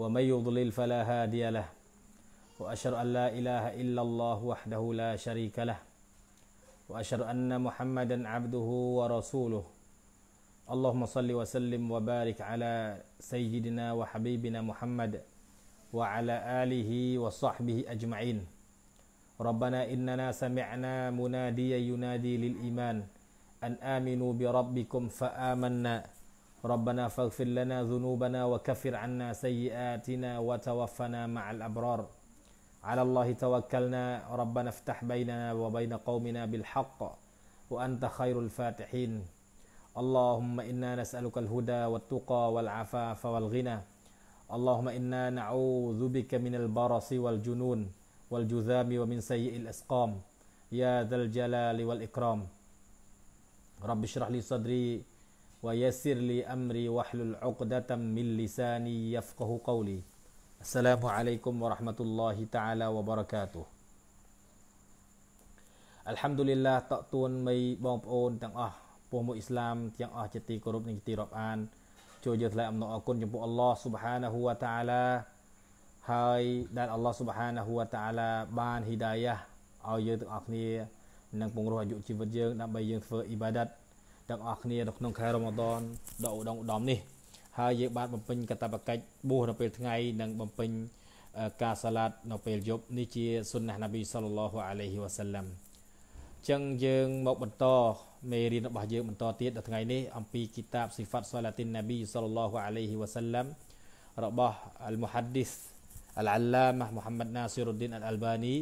ومن يضلل فلا هادي له وأشهد أن لا إله إلا الله وحده لا شريك له وأشهد أن محمدا عبده ورسوله اللهم صل وسلم وبارك على سيدنا وحبيبنا محمد وعلى آله وصحبه أجمعين ربنا إننا سمعنا مناديا ينادي للإيمان أن آمنوا بربكم فآمنا ربنا فاغفر لنا ذنوبنا وكفر عنا سيئاتنا وتوفنا مع الأبرار على الله توكلنا ربنا افتح بيننا وبين قومنا بالحق وأنت خير الفاتحين اللهم إنا نسألك الهدى والتقى والعفاف والغنى اللهم إنا نعوذ بك من البرص والجنون والجذام ومن سيء الأسقام يا ذا الجلال والإكرام رب اشرح لي صدري ويسر لي أمري واحلل عقدة من لساني يفقه قولي السلام عليكم ورحمة الله تعالى وبركاته អัลฮัมឌុលីឡាតកទួនមីបងប្អូនទាំងអស់ពស់មួយអ៊ីស្លាមទាំងអស់ជាទីគោរពនិងជាទីរាប់អានជួយយើងថ្លែងអំណរអគុណចំពោះអល់ឡោះស៊ុបហានាហ៊ូវតាអាឡាហើយដែលអល់ឡោះស៊ុបហានាហ៊ូវតាអាឡាបានហ៊ីដាយ៉ាឲ្យយើងទាំងអស់គ្នានិងពង្រឹងអាយុជីវិតយើងដើម្បីយើងធ្វើអ៊ីបាដាត់ទាំងអស់គ្នានៅក្នុងខែរ៉ូម៉ាដនដ៏ឧត្តមឧត្តមនេះហើយយើងបានបំពេញកតបកិច្ចបួសនៅពេលថ្ងៃនិងបំពេញការសាឡាត់នៅពេលយប់នេះជាសុនណះណាប៊ីសល្លឡោះអាឡៃហ៊ីវ៉ាសាឡាំអញ្ចឹងយើងមកបន្តមេរៀនរបស់យើងបន្តទៀតដល់ថ្ងៃនេះអំពីគីតាបស៊ីហ្វាត់សាឡាទីនណាប៊ីសល្លឡោះអាឡៃហ៊ីវ៉ាសាឡាំរបស់អលមូហាឌីសអលអាឡាម៉ាមូហាម៉ាត់ណាស៊ីរុឌីនអលអាល់បានី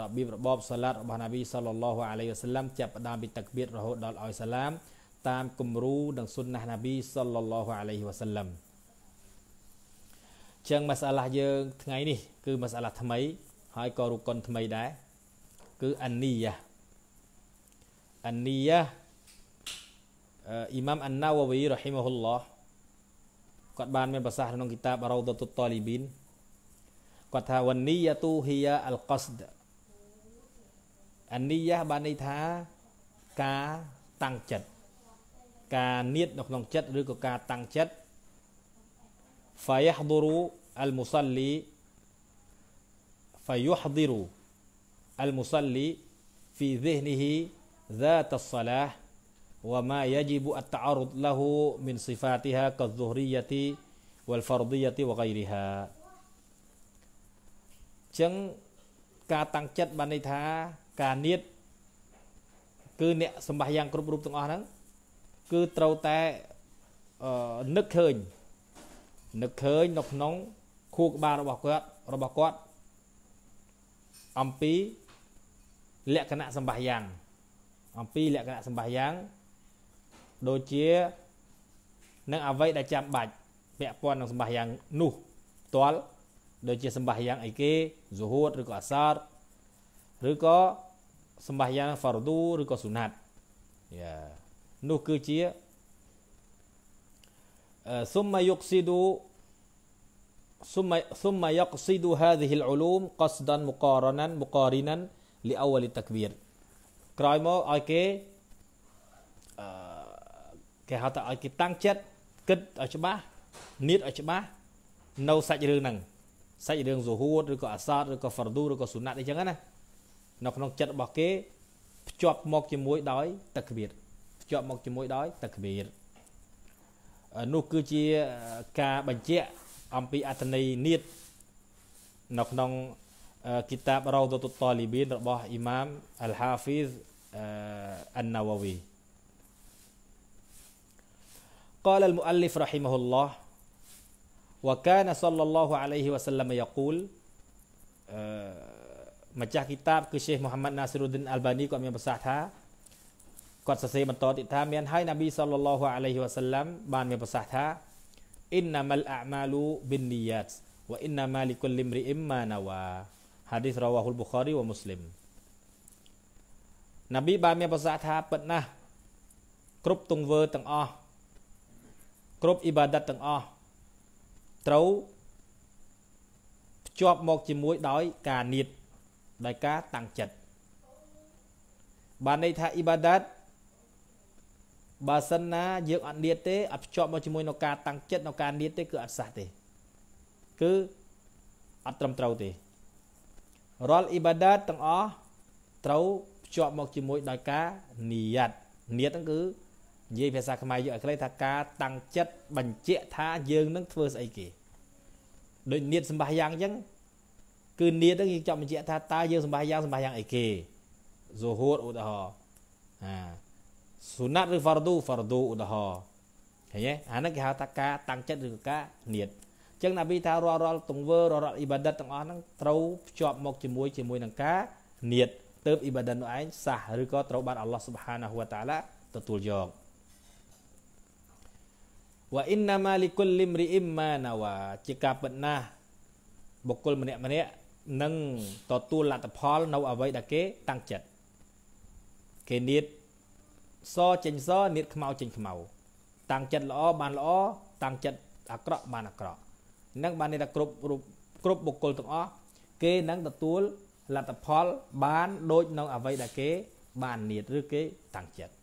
របៀបរបបសាឡាត់របស់ណាប៊ីសល្លឡោះអាឡៃវ៉ាសាឡាំចាប់ផ្ដើមពីតាក់បៀតរហូតដល់ឲ្យសាឡាមតាមគំរូនិងសុនណះណាប៊ីសល្លឡោះអាឡៃវ៉ាសាឡាំចឹងមសាឡាយើងថ្ងៃនេះ គឺមសាឡាថ្មី ហើយក៏រុកុន ថ្មីដែរគឺអានីយ៉ាអានីយ៉ាអ៊ីម៉ាមអាណាវវីរ៉ហ៊ីម៉ាហ៊ុលឡោះគាត់បាន មានប្រសាសន៍ក្នុងគីតាបរោដតុតលីប៊ីនគាត់ថាវនីយ៉ាទូហ៊ីយ៉ាអលកសដអានីយ៉ាបានន័យថាការតាំងចិត្តការនៀតនៅក្នុងចិត្តឬក៏ការតាំងចិត្ត فيحضروا المصلي فيحضروا المصلي في ذهنه ذات الصلاة وما يجب التعرض له من صفاتها كالظهرية والفرضية وغيرها ចឹងការតាំងចិត្តបានន័យថា ការនៀតគឺអ្នកសម្បាយ៉ាងគ្រប់រូបទាំងអស់ហ្នឹងគឺត្រូវតែនឹកឃើញនឹកឃើញនៅក្នុងខួរក្បាលរបស់គាត់របស់គាត់អំពីលក្ខណៈសម្បះយ៉ាងអំពីលក្ខណៈសម្បះយ៉ាងដូចជានឹងអ្វី ដែលចាំបាច់ពាក់ព័ន្ធនឹងសម្បះយ៉ាងនោះផ្ទាល់ដូចជាសម្បះយ៉ាងអីគេសុហួតឬក៏អសាតឬក៏សម្បះយ៉ាងហ្វារឌូឬក៏សុណាត់យ៉ានោះគឺជាសុមយុកស៊ីឌូសុមសុមយុកស៊ីឌូ هذه العلوم قصدا مقارنا مقارنا لاول التكبير ក្រោយមកឲ្យគេគេហៅថាឲ្យគេតាំងចិត្តគិតឲ្យច្បាស់នៀតឲ្យច្បាស់នៅសាច់រឿងហ្នឹងសាច់រឿងសូហួតឬក៏អាសតឬក៏ហ្វរឌូឬក៏សុណាត់អីចឹងណានៅក្នុងចិត្តរបស់គេភ្ជាប់មកជាមួយដោយតាក្បៀតភ្ជាប់មកជាមួយដោយតក្បៀរនោះគឺជាការបញ្ជាក់អំពីអត្ថន័យនៀតនៅក្នុងគីតាបរោទតុតលីប៊ីនរបស់អ៊ីម៉ាមអលហាហ្វីសអានណាវវី قال المؤلف رحمه الله وكان صلى الله عليه وسلم يقول ម្ចាស់គីតាបគឺ Sheikh Muhammad Nasruddin Albani គាត់មានប្រសាសន៍ថាគាត់សរសេរបន្តទៀតថាមានហើយណាប៊ីសល្លឡោះអាឡៃហ៊ីវ៉ាសាឡាំបានមានប្រសាសន៍ថាអ៊ីនណាម៉លអាម៉ាលូប៊ីននីយ៉ាតវ៉ាអ៊ីនណាម៉ាលីគុលលីមរីអ៊ីមម៉ាណាវ៉ាហាឌីសរវ៉ាហ៊ុលប៊ូខារីវ៉ាមូស្លីមណាប៊ីបានមានប្រសាសន៍ថាពិតណាស់គ្រប់ទង្វើទាំងអស់គ្រប់អ៊ីបាដាតទាំងអស់ត្រូវភ្ជាប់មកជាមួយដោយការនៀតដោយការតាំងចិត្តបានន័យថាអ៊ីបាដាតបើសិនណាយើងអត់នៀតទេអត់ភ្ជាប់មកជាមួយនៅការតាំងចិត្តនៅការនៀតទេគឺអត់សះទេគឺអត់ត្រឹមត្រូវទេរាល់អ៊ីបាដាតទាំងអស់ត្រូវភ្ជាប់មកជាមួយដោយការនីយ័តនីយ័តហ្នឹងគឺនិយាយ ភាសាខ្មែរយើងឲ្យខ្លីថាការតាំងចិត្តបញ្ជាក់ថាយើងនឹងធ្វើស្អីគេដូចនីយ័តសម្បាសយ៉ាងអញ្ចឹងគឺនីយ័តហ្នឹងយើងចង់បញ្ជាក់ថាតើយើងសម្បាសយ៉ាងសម្បាសយ៉ាងអីគេសូហូតឧទាហរណ៍អាសុណាត់ឬហ្វារឌូហ្វារឌូឧទាហរណ៍ឃើញទេអាហ្នឹងគេហៅថាការតាំងចិត្តឬការនៀតអញ្ចឹងណាប៊ីថារាល់រាល់ទង្វើរាល់រាល់អ៊ីបាដិតទាំងអស់ហ្នឹងត្រូវភ្ជាប់មកជាមួយជាមួយនឹងការនៀតទៅអ៊ីបាដិតនោះឯងសះឬក៏ត្រូវបានអល់ឡោះស៊ុបហានាហ៊ូវតាឡាទទួលយកវ៉ាអ៊ីនណាម៉ាលីគុលលីមរីអ៊ីមម៉ាណាវ៉ាជាការពិតណាស់បុគ្គលម្នាក់ម្នាក់នឹងទទួលលទ្ធផលនៅអ្វីដែលគេតាំងចិត្តគេនៀតសចេញសនៀតខ្មៅចេញខ្មៅតាំងចិត្តល្អបានល្អតាំងចិត្តអាក្រក់បានអាក្រក់នឹងបាននេះថាគ្រប់រូបគ្រប់បុគ្គលទាំងអស់គេនឹងទទួលលទ្ធផល បានដូចនៅអ្វីដែលគេ បាននៀតឬគេតាំងចិត្ត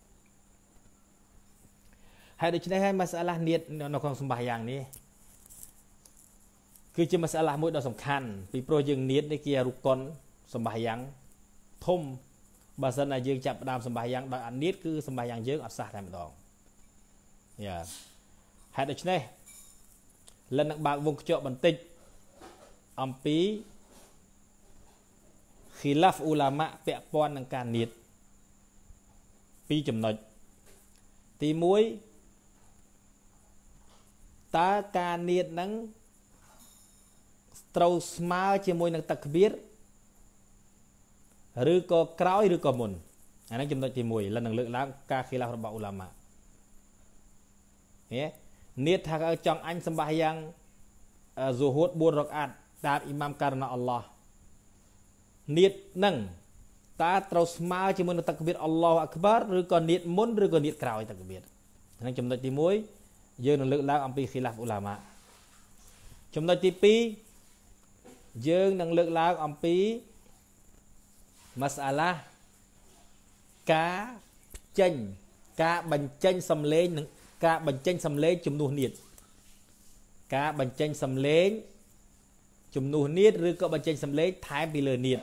ហើយដូច្នេះហើយមសាឡានៀតនៅក្នុងសម្បាយ៉ាងនេះគឺជាមសាឡាមួយដ៏សំខាន់ ពីព្រោះយើងនៀតនេះជារុកុនសម្បាយ៉ាងធំបើសិនណាយើងចាប់ផ្ដើមសម្បាយ៉ាងដោយអនិតគឺសម្បាយ៉ាងយើងអត់សះតែម្ដងយ៉ាហេតុដូច្នេះលិននឹងបើកវងខ្ចក់បន្តិចអំពី khilaf ឧឡាម៉ាពាក់ព័ន្ធនឹងការនៀតពីរចំណុចទី1តើការនៀតនឹងត្រូវស្មើជាមួយនឹងតក្បៀរឬក៏ក្រោយឬក៏មុនអាហ្នឹងចំណុចទី1លិននឹងលើកឡើងការខ្លារបស់ឧឡាម៉ាហ៎នេះថាឲ្យចង់អញសម្បះយ៉ាងហ្សូហូត4រកអាត់តាមអ៊ីម៉ាមការណាអល់ឡោះនេះនឹងតើត្រូវស្មើជាមួយនឹងតកបៀតអល់ឡោះអាក្បារឬក៏នេះមុនឬក៏នេះក្រោយតកបៀតហ្នឹងចំណុចទី1យើងនឹងលើកឡើង អំពីខ្លាហ្វឧឡាម៉ាចំណុចទី2យើងនឹងលើកឡើងអំពីម៉ាសាឡាការចេញការបញ្ចេញសំឡេងនិងការបញ្ចេញសំឡេងជំនួសនេះការបញ្ចេញសំឡេងជំនួសនេះឬក៏បញ្ចេញសំឡេងថែមពីលើនេះ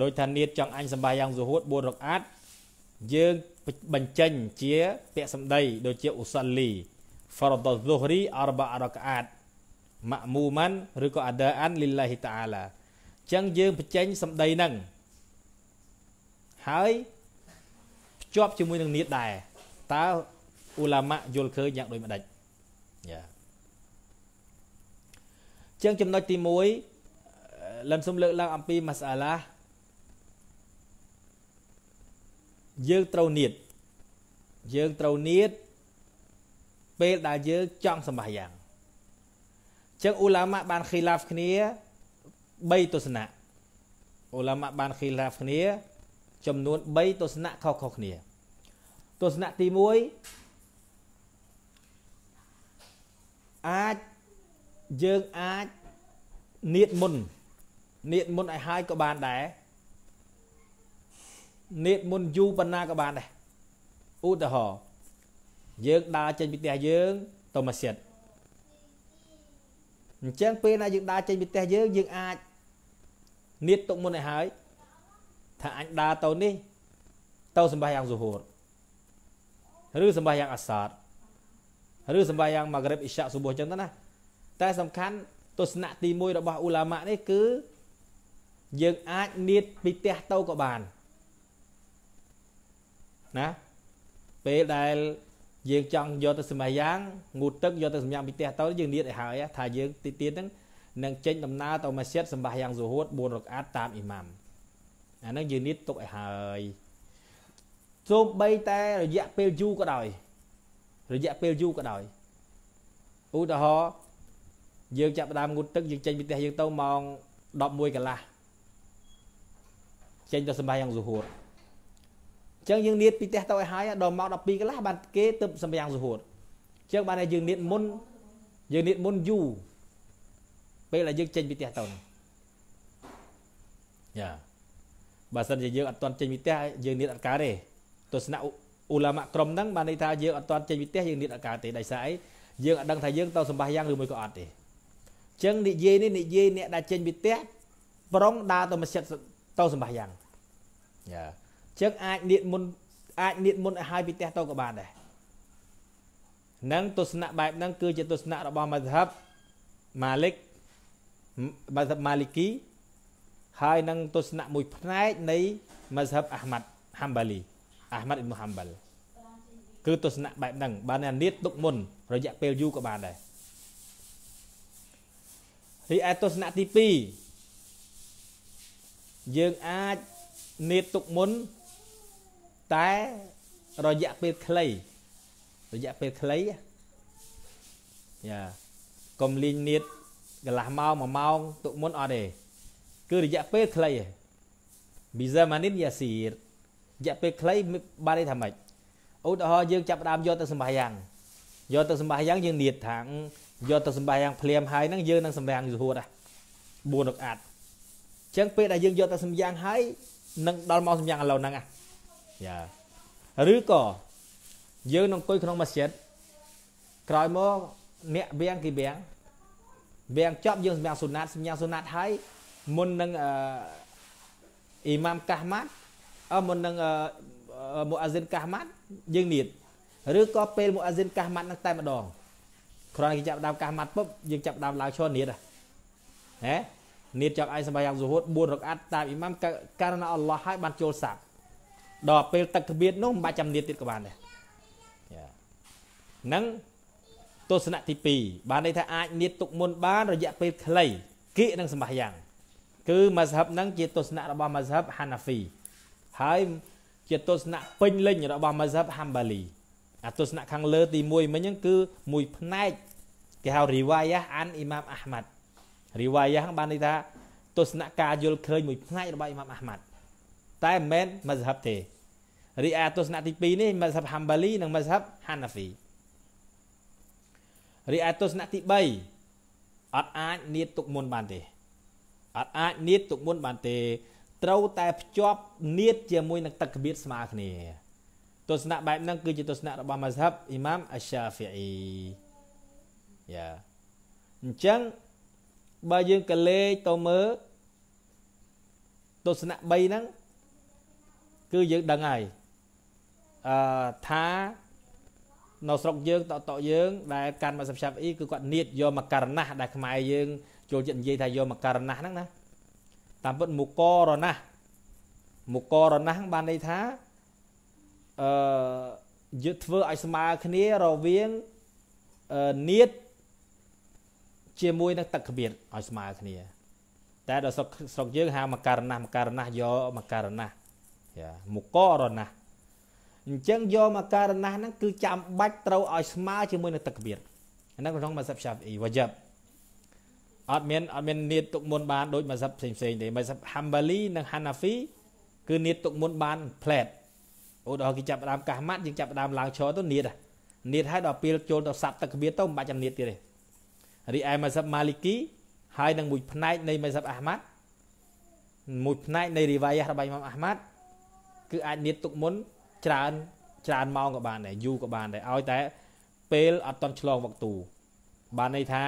ដោយថានេះចង់អញសម្បាយ៉ាងសុហួត4រកអាត់យើងបញ្ចេញជាពាក្យសម្ដីដូចជាអ៊ូសាលី فرض الظهر 4 ركعات مأموما ឬក៏ أداء لله تعالى ចឹងយើងបញ្ចេញសម្ដីនឹងហើយភ្ជាប់ជាមួយនឹងនេះដែរតើអ៊ូឡាម៉ាយល់ឃើញយ៉ាងដូចម្ដេចយ៉ាចឹងចំណុចទី1លឹមសូមលើកឡើង អំពីម៉ាសាឡាយើងត្រូវនៀតយើងត្រូវនៀតពេលដែលយើងចង់សម្បះយ៉ាងចឹងអ៊ូឡាម៉ាបាន khilaf គ្នា3ទស្សនៈអ៊ូឡាម៉ាបានខីឡាហ្វគ្នា ចំនួន3ទស្សនៈខុសៗគ្នាទស្សនៈទី1អាចយើងអាចនៀតមុននៀតមុនឲ្យហើយក៏បានដែរនៀតមុនយូរប៉ុណ្ណាក៏បានដែរឧទាហរណ៍យើងដើរចេញពីផ្ទះយើងទៅមស្ជីតអញ្ចឹងពេលណាយើងដើរចេញពីផ្ទះយើងយើងអាចនៀតទុកមុនឲ្យហើយថាអញដើរទៅនេះ ទៅសម្បាយ៉ាងសុហូតឬសម្បាយ៉ាងអាសាតឬសម្បាយ៉ាងម៉ាក្រិបអ៊ីសាសុបុអញ្ចឹងទៅណា តែ សំខាន់ទស្សនៈទី1របស់អ៊ូឡាម៉ានេះគឺយើងអាចនៀតពីផ្ទះ ទៅក៏បានណាពេលដែលយើងចង់យកទៅសម្បាយ៉ាងងូតទឹកយកទៅសម្យ៉ាងពីផ្ទះទៅយើងនៀតឲ្យហើយថាយើងទីទៀតហ្នឹងនិងចេញដំណើរទៅមស្ជីតសម្បាយ៉ាងសុហួត4រកអាតតាមអ៊ីម៉ាមអានឹងយេនីតទុកឲ្យហើយសូម្បីតែរយៈពេលយូរក៏ដោយរយៈពេលយូរក៏ដោយឧទាហរណ៍យើងចាប់ផ្ដើមងូតទឹកយើងចេញពីផ្ទះយើងទៅម៉ោង11កន្លះចេញទៅសម្បាយ៉ាងសុហួតអញ្ចឹងយើងនៀតពីផ្ទះទៅឲ្យហើយដល់ម៉ោង12កន្លះបានគេទៅសម្បាយ៉ាងសុហួតអញ្ចឹងបានតែយើងនៀតមុនយើងនៀតមុនយូរពេលដែលយើងចេញពីផ្ទះទៅយ៉ាបើសិនជាយើងអត់ទាន់ចេញពីផ្ទះយើងនេះអត់កើតទេទស្សនៈអ៊ូឡាម៉ាក្រុមហ្នឹងបានន័យថាយើងអត់ទាន់ចេញពីផ្ទះយើងនេះអត់កើតទេដោយសារអីយើងអត់ដឹងថាយើងទៅសម្បាសយ៉ាងឬមួយក៏អត់ទេអញ្ចឹងនិយាយនេះនិយាយអ្នកដែលចេញពីផ្ទះប្រុងដើរទៅមស្ជិតទៅសម្បាសយ៉ាងយ៉ាអញ្ចឹងអាចនៀតមុនអាចនៀតមុនឲ្យហើយពីផ្ទះទៅក៏បានដែរនឹងទស្សនៈបែបហ្នឹងគឺជាទស្សនៈរបស់មជ្ឈិបម៉ាលិកម៉ាសាប់ម៉ាលីគីហើយនឹងទស្សនៈមួយផ្នែកនៃម៉ាសាប់អាហ្មាត់ហាំបាលីអាហ្មាត់អ៊ីមហាំបាលគឺទស្សនៈបែបហ្នឹងបានអានិតទុកមុនរយៈពេលយូរក៏បានដែររីឯទស្សនៈទី2យើងអាចនេតទុកមុនតែរយៈពេលខ្លីរយៈពេលខ្លីយ៉ាកុំលីងនេតកន្លះម៉ោងមួយម៉ោងទុកមុនអត់ទេគឺរយៈពេលខ្លីឯង Bizamanin Yasir រយៈពេលខ្លីបានន័យថាម៉េចឧទាហរណ៍យើងចាប់ដើមយកទៅសម្បាយ៉ាងយកទៅសម្បាយ៉ាងយើងនៀតថាយកទៅសម្បាយ៉ាងភ្លាមហើយហ្នឹងយើងនឹងសម្រាំងយូហួតហ្នឹង4ដុកអាត់អញ្ចឹងពេលដែលយើងយកទៅសម្យ៉ាងហើយនឹងដល់មកសម្យ៉ាងឥឡូវហ្នឹងយ៉ាឬក៏យើងនឹងអង្គុយក្នុងម៉ាស៊ីនក្រោយមកអ្នកវៀងគេវៀងវាងចប់យើងសម្រាប់សុណាត់សម្រាប់សុណាត់ហើយមុននឹងអ៊ីម៉ាមកាហ្មាត់អមុននឹងមូអាហ្សិនកាហ្មាត់យើងនៀតឬក៏ពេលមូអាហ្សិនកាហ្មាត់នឹងតែម្ដងគ្រាន់តែគេចាប់ដើមកាហ្មាត់ពុបយើងចាប់ដើមឡើងឈរនៀតហ៎នៀតចប់ឯងសម្បាយ៉ាងសុហូត4រកអាត់តាមអ៊ីម៉ាមករណីអល់ឡោះឲ្យបានចូលសាប់ដល់ពេលទឹកធៀបនោះមិនបាច់ចាំនៀតទៀតក៏បានដែរហ្នឹងទស្សនៈទី2បានន័យថាអាចនៀតទុកមុនបានរយៈពេលខ្លីគៀកនឹងសម្បាយ៉ាង គឺមស្ហិបហ្នឹងជាទស្សនៈរបស់មស្ហិបហាណាហ្វីហើយជាទស្សនៈពេញលេញរបស់មស្ហិបហាំបាលីអាទស្សនៈខាងលើទី1មិញហ្នឹងគឺមួយផ្នែកគេហៅរីវ៉ាយ៉ាអានអ៊ីម៉ាមអាហ្មាត់រីវ៉ាយ៉ាបានន័យថា ទស្សនៈការយល់ឃើញមួយផ្នែក របស់អ៊ីម៉ាមអាហ្មាត់តែមិនមែនមស្ហិបទេរីឯទស្សនៈទី2នេះមស្ហិបហាំបាលីនិងមស្ហិបហាណាហ្វីរីឯទស្សនៈទី3អត់អាចនៀតទុកមុនបានទេអត់អាចនៀតទុកមុនបានទេ ត្រូវតែភ្ជាប់នៀតជាមួយ នឹងទឹកកបៀតស្មើគ្នាទស្សនៈបែបហ្នឹងគឺជាទស្សនៈរបស់ mazhab អ៊ីម៉ាមអាសាហ្វីអ៊ីយ៉ាអញ្ចឹងបើយើងកលេចទៅមើលទស្សនៈ3ហ្នឹងគឺយើងដឹងហើយអឺថានៅស្រុកយើងតតយើងដែលកាន់មកសម្ចាប់អ៊ីគឺគាត់នៀតយកមកករណះដែលខ្មែរយើងចូលចិត្តនិយាយថាយកមកករណះហ្នឹងណាតាមពិតមុខករណះមុខករណះបានន័យថាអឺយកធ្វើឲ្យស្មើគ្នា រវាងអឺនៀតជាមួយនឹងទឹកក្បៀតឲ្យស្មើគ្នាតែដល់ស្រុកស្រុកយើងហៅមកករណះមកករណះយកមកករណះយ៉ាមុខករណះអញ្ចឹងយកមកការណះហ្នឹងគឺចាំបាច់ត្រូវឲ្យស្មើជាមួយនឹងទឹកកបៀតហ្នឹងក្នុងម៉ាសាប់ឆាប់អ៊ីវ៉ាយ៉ាប់អត់មានអត់មាននៀតទុកមុនបានដូចម៉ាសាប់ផ្សេងផ្សេងទេម៉ាសាប់ហាំបាលីនិងហាណាហ្វីគឺនៀតទុកមុនបាន ផ្លែតឧទាហរណ៍គេចាប់ដើមកាសម៉ាត់យើងចាប់ដើមឡើងឈរទៅនៀតនៀតហើយដល់ពេលចូលទៅសាប់ទឹកកបៀតទៅមិនបាច់ចាំនៀតទៀតទេរីឯម៉ាសាប់ម៉ាលីគី ហើយនឹងមួយផ្នែកនៃម៉ាសាប់អាហ្មាត់មួយផ្នែកនៃរីវ៉ៃរបស់ម៉ាមអាហ្មាត់គឺអាចនៀតទុកមុនច្រើនច្រើនម៉ោងក៏បាន ដែរយូរក៏បានដែរឲ្យតែពេលអត់តន់ឆ្លងវឹកទូបានន័យថា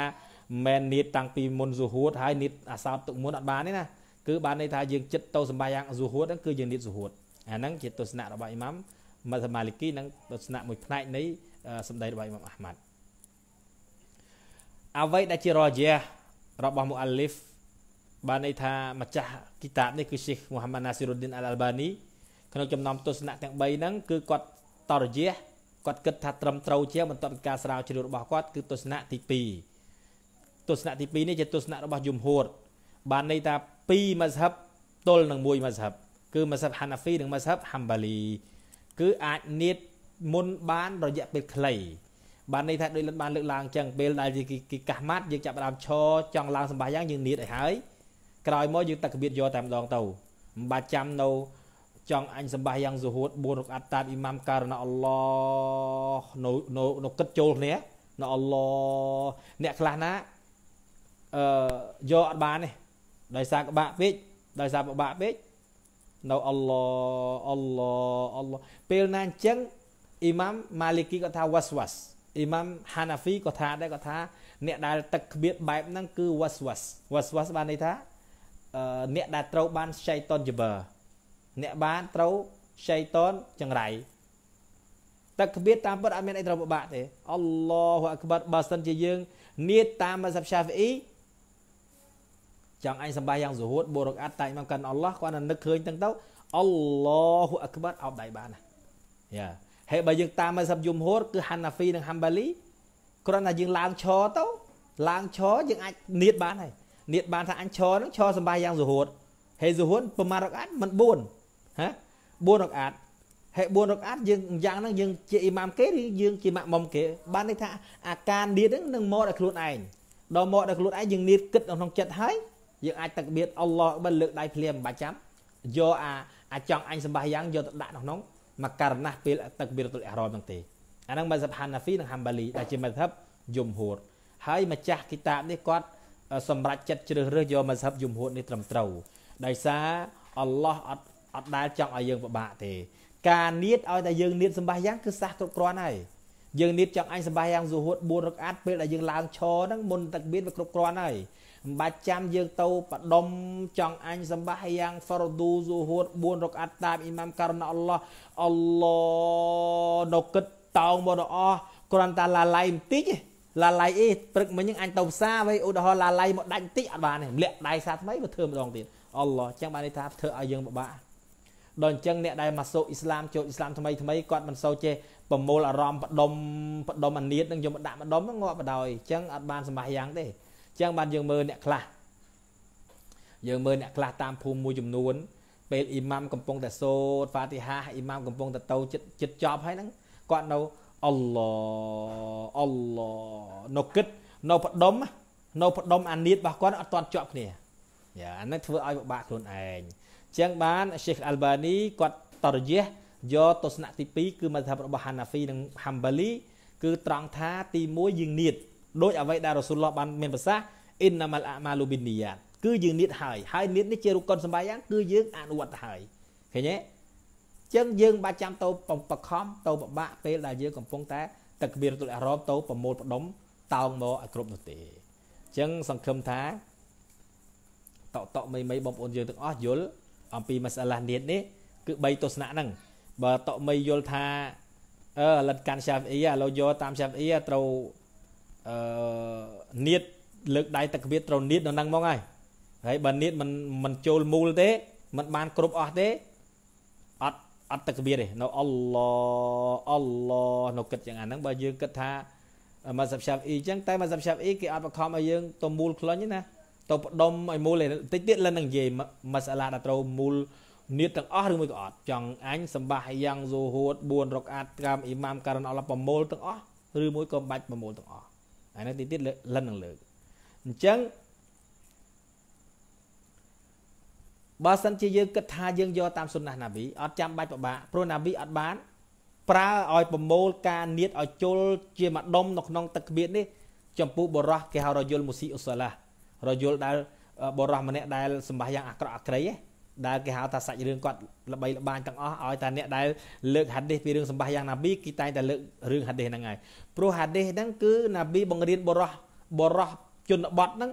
មិននៀតតាំងពីមុនស៊ូហួតហើយនៀតអាសោតទឹកមុនអត់បានទេណាគឺបានន័យថាយើងចិត្តទៅសម្បាយ៉ាងស៊ូហួតហ្នឹងគឺយើងនៀតស៊ូហួតអាហ្នឹងជាទស្សនៈរបស់អ៊ីម៉ាំមធមាលីគីនិងទស្សនៈមួយផ្នែកនៃសម្ដីរបស់អ៊ីម៉ាំអាហ្មាត់អ្វីដែលជារយៈរបស់មូអាលីហ្វបានន័យថាម្ចាស់គីតាបនេះគឺ Sheikh Muhammad Nasiruddin Al-Albani ក្នុងចំណោមទស្សនៈទាំង3ហ្នឹងគឺគាត់តរយៈគាត់គិតថាត្រឹមត្រូវជាងបន្ទាប់ពីការស្រាវជ្រាវរបស់គាត់គឺទស្សនៈទី2ទស្សនៈទី2នេះជាទស្សនៈរបស់យមហួតបានន័យថា2មស្ហិបទល់នឹង1មស្ហិបគឺមស្ហិបហានាហ្វីនិងមស្ហិបហាំបាលីគឺអាចនៀតមុនបានរយៈពេលខ្លី បានន័យថាដូចលិនបានលើកឡើងចឹងពេលដែលគេកាសម៉ាត់យើងចាប់ដើមឈរចង់ឡើងសម្បាយ៉ាងយើងនៀតឲ្យហើយក្រោយមកយើងតកបៀតយកតែម្ដងទៅមិនបាច់ចាំនៅចង់អញសម្បះយ៉ាងសុហួត4រកអាត់តាមអ៊ីម៉ាំការណាអល់ឡោះនៅនៅគិតចូលគ្នាណាអល់ឡោះអ្នកខ្លះណាអឺយកអត់បានទេដោយសារក្បាក់ពេកដោយសារក្បាក់ពេកនៅអល់ឡោះអល់ឡោះអល់ឡោះពេលណាអញ្ចឹងអ៊ីម៉ាំម៉ាលីគីគាត់ថាវ៉ាសវ៉ាសអ៊ីម៉ាំហានាហ្វីក៏ថាដែរគាត់ថាអ្នកដែលទឹកក្បៀតបែបហ្នឹងគឺវ៉ាសវ៉ាសវ៉ាសវ៉ាសបានន័យថាអ្នកដែលត្រូវបានឆៃតុនជបឺអ្នកបានត្រូវសៃតនចង្រៃទឹកគបៀតតាមពិតអត់មានអីត្រូវពិបាកទេអល់ឡោះអក្បតបើសិនជាយើងនៀតតាមមសាប់ឆាហ្វអ៊ីចង់អញសម្បាយ៉ាងសុហួតបូរកអាត់តែមកកាន់អល់ឡោះគាត់នឹងនឹកឃើញទាំងទៅអល់ឡោះអក្បតអោបដៃបានណាយ៉ាហើយបើយើងតាមមសាប់យមហូរគឺហានាហ្វីនិងហាំបាលីគ្រាន់តែយើងឡើងឈរទៅឡើងឈរយើងអាចនៀតបានហើយនៀតបានថាអញឈរនឹងឈរសម្បាយ៉ាងសុហួតហើយសុហួតប្រមាណរកអាត់មិន4ហ៎4រកអាតហេ4រកអាតយើងយ៉ាងហ្នឹងយើងជាអ៊ីម៉ាមគេឬយើងជាម៉ាក់មុំគេបានន័យថាអាការនៀតហ្នឹងនឹងមកដល់ខ្លួនឯងដល់មកដល់ខ្លួនឯងយើងនៀតគិតក្នុងចិត្តហើយយើងអាចតកបៀតអល់ឡោះបិទលើកដៃភ្លាមមិនបាច់ចាំយកអាអាចង់អញសម្បាសយ៉ាងយកទៅដាក់ក្នុងមកករណះពេលតកបៀតុលអ៊ីរ៉ាមហ្នឹងទេអាហ្នឹងមិនសហានាហ្វីនិងហាំបាលីដែលជាមធ្យបយមហួរហើយម្ចាស់គីតាបនេះគាត់សម្រាប់ចិត្តជ្រើសរើសយកមធ្យបយមហួរនេះត្រឹមត្រូវដោយសារអល់ឡោះអត់អត់ដែលចង់ឲ្យយើងពិបាកទេការនៀតឲ្យតែយើងនៀតសម្បាសយ៉ាងគឺសះគ្រប់គ្រាន់ហើយយើងនៀតចង់អញសម្បាសយ៉ាងសុហួត4រកអាត់ពេលដែលយើងឡើងឈរហ្នឹងមុនទឹកមានវាគ្រប់គ្រាន់ហើយមិនបាច់ចាំយើងទៅបដុំចង់អញសម្បាសយ៉ាងហ្វរឌូសុហួត4រកអាត់តាមអ៊ីម៉ាមករណអល់ឡោះអល់ឡោះនៅគិតតោងមកដល់អស់គ្រាន់តែឡាឡៃបន្តិចឡាឡៃអីព្រឹកមិញហ្នឹងអញទៅផ្សារវិញឧទាហរណ៍ឡាឡៃមកដាច់បន្តិចអត់បានទេម្លាក់ដៃសាថ្មីមកធ្វើម្ដងទៀតអល់ឡោះចឹងបានន័យថាធ្វើឲ្យយើងពិបាកដល់អញ្ចឹងអ្នកដែលមកសូកអ៊ីស្លាមចូលអ៊ីស្លាមថ្មីថ្មីគាត់មិនសូវចេះប្រមូលអារម្មណ៍ផ្ដុំផ្ដុំអានៀតនឹងយកមកដាក់ម្ដុំងាប់បដ ாய் អញ្ចឹងអត់បានសម្បាយ៉ាងទេអញ្ចឹងបានយើងមើលអ្នកខ្លះយើងមើលអ្នកខ្លះតាមភូមិមួយចំនួន ពេលអ៊ីម៉ាំកំពុងតែសូត្រហ្វាទីហាអ៊ីម៉ាំកំពុងតែទៅចិត្តចិត្តចប់ហើយហ្នឹងគាត់នៅអល់ឡោអល់ឡោនៅគិតនៅផ្ដុំនៅផ្ដុំអានៀតរបស់គាត់អត់ទាន់ជាប់គ្នាយ៉ាអានេះធ្វើឲ្យពិបាកខ្លួនឯងចឹងបាន Sheikh Albani គាត់តរយះយកទស្សនៈទី2គឺមតិរបស់ Hanafi និង Hanbali គឺត្រង់ថា ទី1យើងនៀតដោយអ្វីដែលរ៉ាស៊ូលឡោះបានមានប្រសាសន៍ Innamal a'malu binniyat គឺយើងនៀតហើយហើយនៀតនេះជារុកុនសម្បាយ៉ាងគឺយើងអនុវត្តហើយឃើញទេចឹងយើងបាច់ចាំទៅបខំទៅបបាក់ពេលដែលយើងកំពុងតែតក្បៀរទុលអារ៉ាបទៅប្រមូលផ្ដុំតោងមកឲ្យគ្រប់នោះទេចឹងសង្ឃឹមថាតកតកមីមីបងប្អូនយើងទាំងអស់យល់អំពីមសាឡានៀតនេះគឺ3ទស្សនៈហ្នឹងបើតមីយល់ថាអឺលិតកាន់ឆាហ្វអ៊ីឥឡូវយកតាមឆាហ្វអ៊ីត្រូវអឺនៀតលើកដៃទឹកវិទ្យត្រូវនៀតនៅហ្នឹងមកហើយហើយបើនៀតមិនមិនចូលមូលទេ មិនបានគ្រប់អស់ទេអត់អត់ទឹកវិទ្យទេនៅអល់ឡោអល់ឡោនៅគិតយ៉ាងអាហ្នឹងបើយើងគិតថាមកសាប់ឆាហ្វអ៊ីចឹងតែមកសាប់ឆាហ្វអ៊ីគេអត់បង្ខំឲ្យយើងទៅមូលខ្លួនទេណាទៅផ្ដុំឲ្យមូលតិចទៀតលិននឹងនិយាយមាសាឡាដែលត្រូវមូលនៀតទាំងអស់ឬមួយក៏អត់ចង់អញសម្បាយ៉ាង សូហួត4រកអាតកាមអ៊ីម៉ាមការ៉ានអល់ប្រមូលទាំងអស់ឬមួយក៏បាច់ប្រមូលទាំងអស់អានេះតិចទៀតលិននឹងលើកអញ្ចឹងបើសិនជាយើងគិតថាយើងយកតាមសុនណះណាប៊ីអត់ចាំបាច់ប្របាកព្រោះណាប៊ីអត់បាន ប្រើឲ្យប្រមូលការនៀតឲ្យជុលជាម្ដុំនៅក្នុងទឹកគ្មៀតនេះចម្ពោះបរោះគេហៅរយលមូស៊ីអ៊ូសាឡារយល់ដែលបរោះម្នាក់ដែលសម្បាយ៉ាងអាក្រក់អាក្រីឯងដែលគេហៅថាសាច់រឿងគាត់ល្បីល្បាញទាំងអស់ឲ្យតែអ្នកដែលលើកហាឌីសពីរឿងសម្បាយ៉ាងណាប៊ីគេតែងតែលើករឿងហាឌីសហ្នឹងហើយព្រោះហាឌីសហ្នឹងគឺណាប៊ីបង្រៀនបរោះបរោះជនបទហ្នឹង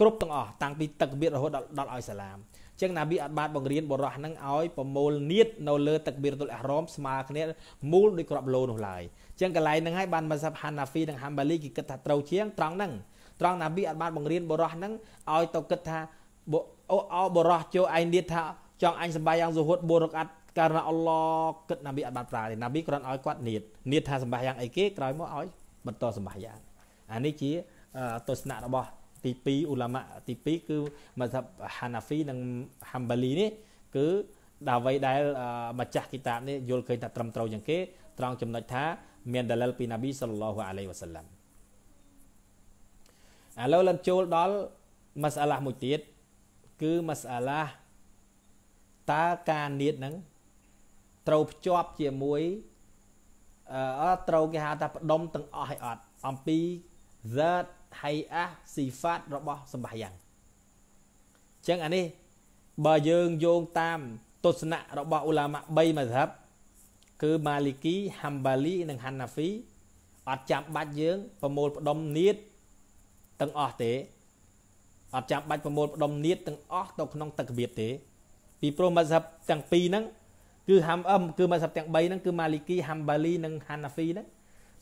គ្រប់ទាំងអស់តាំងពីទឹកបៀតរហូតដល់ឲ្យសាឡាមចឹងណាប៊ីអត់បានបង្រៀនបរោះហ្នឹងឲ្យប្រមូលនៀតនៅលើទឹកបៀរតុលអារ៉មស្មើគ្នាមូលដោយក្របលោនោះឡើយចឹងកន្លែងហ្នឹងហើយបានមសាប់ហានាហ្វីនិងហាំបាលីគេគិតថាត្រូវជាងត្រង់ហ្នឹងត្រង់ណាប៊ីអត់បានបង្រៀនបរោះហ្នឹងឲ្យទៅគិតថាអូអោបរោះចូលឯងទៀតថាចង់អញសបាយយ៉ាងសុហុតបូរកអាត់ករណអល់ឡគិតណាប៊ីអត់បានប្រើទេណាប៊ីគ្រាន់ឲ្យគាត់នៀតនៀតថាសម្បាយ៉ាងអីគេក្រោយមកឲ្យបន្តសម្បាយ៉ាងអានេះជាទស្សនៈរបស់ទី2ឧឡាម៉ាទី2គឺមធ្យបហាណាហ្វីនិងហាំបាលីនេះគឺដល់អ្វីដែលម្ចាស់គីតាបនេះយល់ឃើញថាត្រឹមត្រូវជាងគេត្រង់ចំណុចថាមានដលិលពីណាប៊ីសល្លោះអាឡៃវ៉ាសាឡាំឥឡូវឡើងចូលដល់ម៉ាសាឡាមួយទៀតគឺម៉ាសាឡាតើការនៀតនឹងត្រូវភ្ជាប់ជាមួយអឺត្រូវគេហៅថាផ្ដុំទាំងអស់ឲ្យអត់អំពី zat ហើយអាស៊ីហ្វាតរបស់សម្បាយ៉ាងអញ្ចឹងអានេះបើយើងយោងតាមទស្សនៈរបស់ឧឡាម៉ា3ម៉ាសាប់គឺម៉ាលីគីហាំបាលីនិងហាន់ណាហ្វីអត់ចាំបាច់យើងប្រមូលផ្ដុំនៀតទាំងអស់ទេអត់ចាំបាច់ប្រមូលផ្ដុំនៀតទាំងអស់ទៅក្នុងទឹកវិបទេ ពីព្រោះមស្ហាប់ទាំងពីរហ្នឹងគឺហាំអឹមគឺមស្ហាប់ទាំង3ហ្នឹងគឺម៉ាលីគីហាំបាលីនិងហានាហ្វីហ្នឹង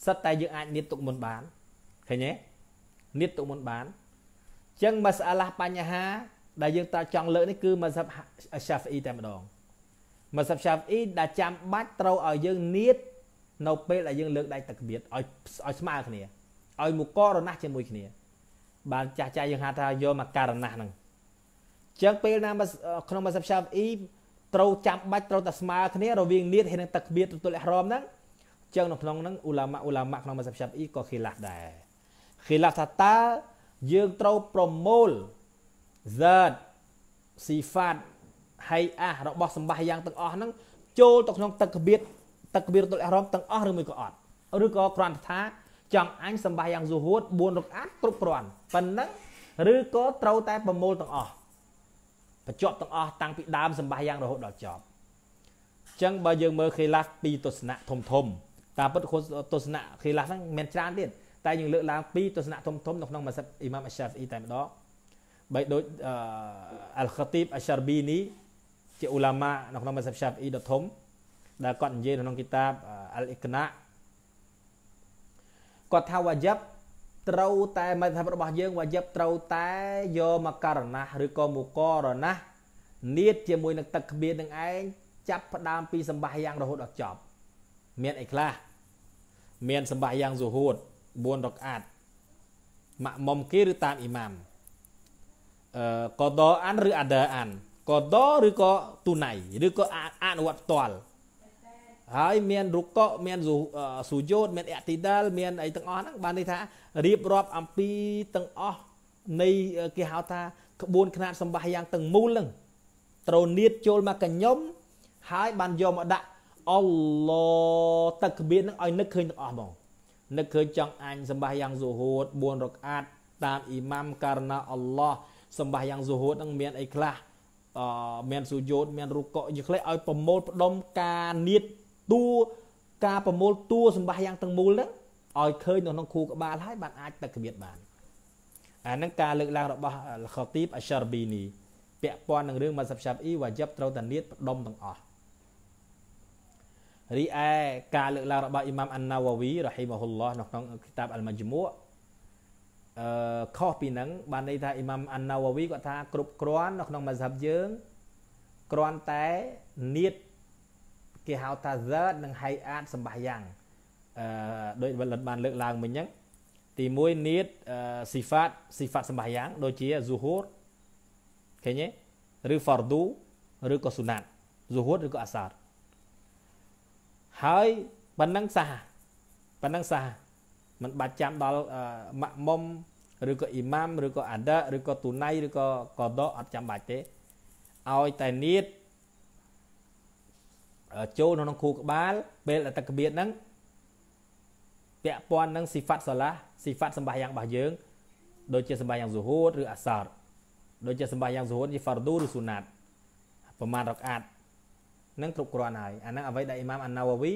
សិតតែយើងអាចនៀតទុកមុនបានឃើញទេនៀតទុកមុនបានអញ្ចឹងមស្អាឡាបញ្ហាដែលយើងតើចង់លើកនេះគឺមស្ហាប់ឆាហ្វអ៊ីតែម្ដងមស្ហាប់ឆាហ្វអ៊ីដែលចាំបាច់ត្រូវឲ្យយើងនៀតនៅ ពេលដែលយើងលើកដៃទឹកវិបឲ្យឲ្យស្មើគ្នាឲ្យមុខករណាស់ជាមួយគ្នាបានចាស់ចាស់យើងហៅថាយកមកការណៈហ្នឹងចឹងពេលណាក្នុងមសាប់ឆាប់អ៊ីត្រូវចាំបាច់ត្រូវតែស្មើគ្នារវាងនៀតហើយនឹងទឹកបៀតទទួលអះរមហ្នឹងចឹងនៅក្នុងហ្នឹងឧឡាម៉ាឧឡាម៉ាក្នុងមសាប់ឆាប់អ៊ីក៏ខិលាស់ដែរខិលាស់ថាតើយើងត្រូវប្រមូល zat sifat ហើយអះរបស់សម្បះយ៉ាងទាំងអស់ហ្នឹង ចូលទៅក្នុងទឹកបៀតទឹកបៀតទទួលអះរមទាំងអស់ឬមួយក៏អត់ឬក៏គ្រាន់តែថាចង់អញសម្បាយយ៉ាងសុហួត4រកាត់គ្រប់គ្រាន់ប៉ុណ្ណឹងឬក៏ត្រូវតែប្រមូលទាំងអស់បញ្ចប់ទាំងអស់តាំងពីដើមសម្បាយយ៉ាងរហូតដល់ចប់អញ្ចឹងបើយើងមើលខេឡាស់ពីទស្សនៈធំធំតាមពិតទស្សនៈខេឡាស់ហ្នឹងមានច្រើនទៀតតែយើងលើកឡើងពីទស្សនៈធំធំនៅក្នុងម៉ាសិបអ៊ីម៉ាមអស្សាហ្វីតែម្ដងបីដូចអលខាទីបអស្សាប៊ីនី ជាឧឡាម៉ានៅក្នុងម៉ាសិបស្សាហ្វីដ៏ធំដែលគាត់និយាយនៅក្នុងគីតាបអលអ៊ីកណាគាត់ថាវ៉ាយប់ត្រូវតែមេធាបរបស់យើងវ៉ាយប់ត្រូវតែយកមកករណះឬក៏មកករណះនៀតជាមួយនឹងទឹកគ្មាននឹងឯងចាប់ផ្ដើមពីសម្បាសយ៉ាងរហូតដល់ចប់មានអីខ្លះមានសម្បាសយ៉ាងសុហួត4រកអាត់ម៉ាក់មុំគេឬតាមអ៊ីម៉ាមអឺកដអានឬអាដាអានកដឬក៏ទូណៃឬក៏អនុវត្តផ្ទាល់ហើយមានរុកកមានស៊ូយោតមានអតិដាលមានអីទាំងអស់ហ្នឹងបានន័យថារៀបរាប់អំពីទាំងអស់នៃគេហៅថា ក្បួន ខ្នាតសម្បាសយ៉ាងទាំងមូលហ្នឹងត្រូនៀតចូលមកកញ្ញុំហើយបានយកមកដាក់អល់ឡោតក្បៀនហ្នឹងឲ្យនឹកឃើញទាំងអស់ហ្មងនឹកឃើញចង់អញសម្បាសយ៉ាងស៊ូហូត4រកអាត តាមអ៊ីម៉ាំករណាអល់ឡោះសម្បាសយ៉ាងស៊ូហូតហ្នឹងមានអីខ្លះអឺមានស៊ូយោតមានរុកកយខ្លះឲ្យប្រមូលផ្ដុំការនៀតតួការប្រមូលតួសម្បាសយ៉ាងទាំងមូលហ្នឹងឲ្យឃើញនៅក្នុងគូក្បាលហើយបានអាចទៅគៀបបាន អានឹងការលើកឡើងរបស់លខទីបអសារប៊ីនីពាក់ព័ន្ធនឹងរឿងមសបឆាប់អ៊ីវ៉ាយបត្រូវតានៀតផ្ដុំទាំងអស់រីឯការលើកឡើងរបស់អ៊ីម៉ាមអាណាវ៉ាវីរ៉ហ៊ីម៉ាហ៊ុលឡោះនៅក្នុងគីតាបអលម៉ាជមូអឺខុសពីនឹងបានន័យថាអ៊ីម៉ាមអាណាវ៉ាវីគាត់ថាគ្រប់គ្រាន់នៅក្នុងមសហាប់យើងគ្រាន់តែនៀតគេហៅថា zat និង hayat សម្បះយ៉ាងអឺដោយវលិនបានលើកឡើងមិញហ្នឹងទី1នៀតស៊ីហ្វាតស៊ីហ្វាតសម្បះយ៉ាងដូចជា zuhur ឃើញទេឬ fardu ឬក៏ sunat zuhur ឬក៏ asar ហើយប៉ុណ្ណឹងសះប៉ុណ្ណឹងសះมันបាច់ចាំដល់ម៉ាក់មុំឬក៏អ៊ីម៉ាមឬក៏អាដាឬក៏ទូណៃឬក៏កដអត់ចាំបាច់ទេឲ្យតែនៀតចូលនៅក្នុងគូក្បាលពេលអតកបៀតហ្នឹងពាក់ព័ន្ធនឹងស៊ីហ្វាត់សាឡាស៊ីហ្វាត់សម្បាយ៉ាងរបស់យើង ដូចជាសម្បាយ៉ាងស៊ូហូតឬអាសរដូចជាសម្បាយ៉ាងស៊ូហូតជាហ្វារឌូឬស៊ូណាត់ប្រមាណរកអាត់នឹងគ្រប់គ្រាន់ហើយអាហ្នឹងអ្វីដែលអ៊ីម៉ាមអាណាវវី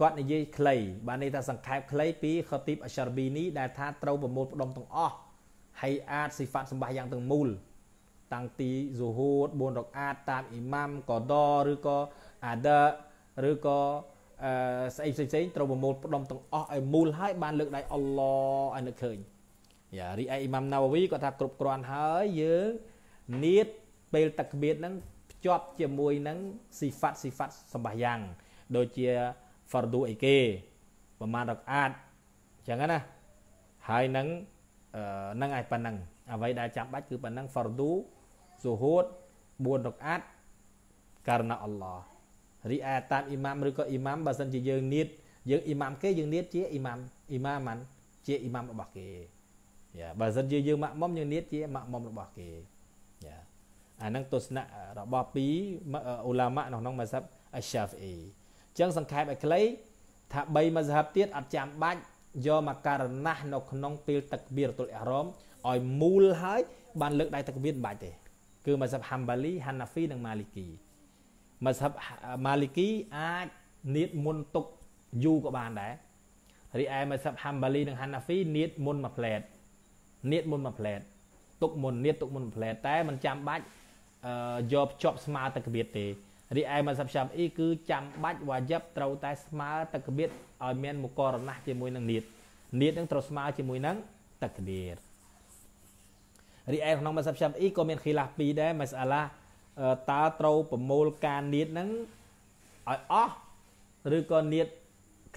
គាត់និយាយខ្លីបានន័យថាសង្ខេបខ្លីពីខទីបអសារប៊ីនីដែលថាត្រូវប្រមូលផ្ដុំទាំងអស់ហើយអាចស៊ីហ្វាត់សម្បាយ៉ាងទាំងមូលតាំងទីស៊ូហូត4រក អាតតាមអ៊ីម៉ាំក៏ដឬក៏អាដាឬក៏អឺស្អីផ្សេងផ្សេងត្រូវប្រមូលផ្ដុំទាំងអស់ឲ្យមូលហើយ បានលើកដៃអល់ឡោះឲ្យនឹកឃើញយ៉ារីឯអ៊ីម៉ាំណាវវីគាត់ថាគ្រប់គ្រាន់ហើយយើងនៀតពេលតាក់បៀតហ្នឹងភ្ជាប់ជាមួយនឹងស៊ីហ្វាត់ស៊ីហ្វាត់សម្បាយ៉ាង ដូចជាហ្វារឌូអីគេប្រមាណរកអាតអញ្ចឹងណាហើយនឹងនឹងឯប៉ុណ្ណឹងអ្វីដែលចាំបាច់គឺប៉ុណ្ណឹងហ្វារឌូសូហួត4រកអាត់ករណអល់ឡោះរីឯតាមអ៊ីម៉ាមឬក៏អ៊ីម៉ាមបើសិនជាយើងនៀតយើងអ៊ីម៉ាមគេយើងនៀតជាអ៊ីម៉ាមអ៊ីម៉ាមហ្នឹងជាអ៊ីម៉ាមរបស់គេយ៉ាបើសិនជាយើងម៉ាក់មុំយើងនៀតជាម៉ាក់មុំរបស់គេយ៉ាអាហ្នឹងទស្សនៈរបស់ពីរអ៊ូឡាម៉ានៅក្នុងម៉ាសាប់អស្សាហ្វអ៊ីចឹងសង្ខេបឲ្យខ្លី ថា3ម៉ាសាប់ទៀតអត់ចាំបាច់យកមកការណាស់នៅក្នុងពេលទឹកបៀរតុលអ៊ីរ៉មឲ្យមូលហើយបានលើកដៃទឹកបៀរមិនបាច់ទេគឺមស្ហាប់ហាំបាលីហាណាហ្វីនិងម៉ាលីគីមស្ហាប់ម៉ាលីគីអាចនៀតមុនទុកយូរក៏បានដែររីឯមស្ហាប់ហាំបាលីនិងហាណាហ្វីនៀតមុនមួយផ្លែតនៀតមុនមួយផ្លែតទុកមុននៀតទុកមុនមួយផ្លែតតែមិនចាំបាច់យកភ្ជាប់ស្មើទៅកបៀតទេរីឯមស្ហាប់ឆាប់អ៊ីគឺចាំបាច់វ៉ាយិបត្រូវតែស្មើទៅកបៀតឲ្យមានមកករណះជាមួយនឹងនៀតនៀតនឹងត្រូវស្មើជាមួយនឹងតកបៀតរីឯក្នុង mazhab Syafi'i ក៏មានខីឡាស់ពីរដែរ masalah តើត្រូវប្រមូលការនៀតហ្នឹងឲ្យអស់ឬក៏នៀត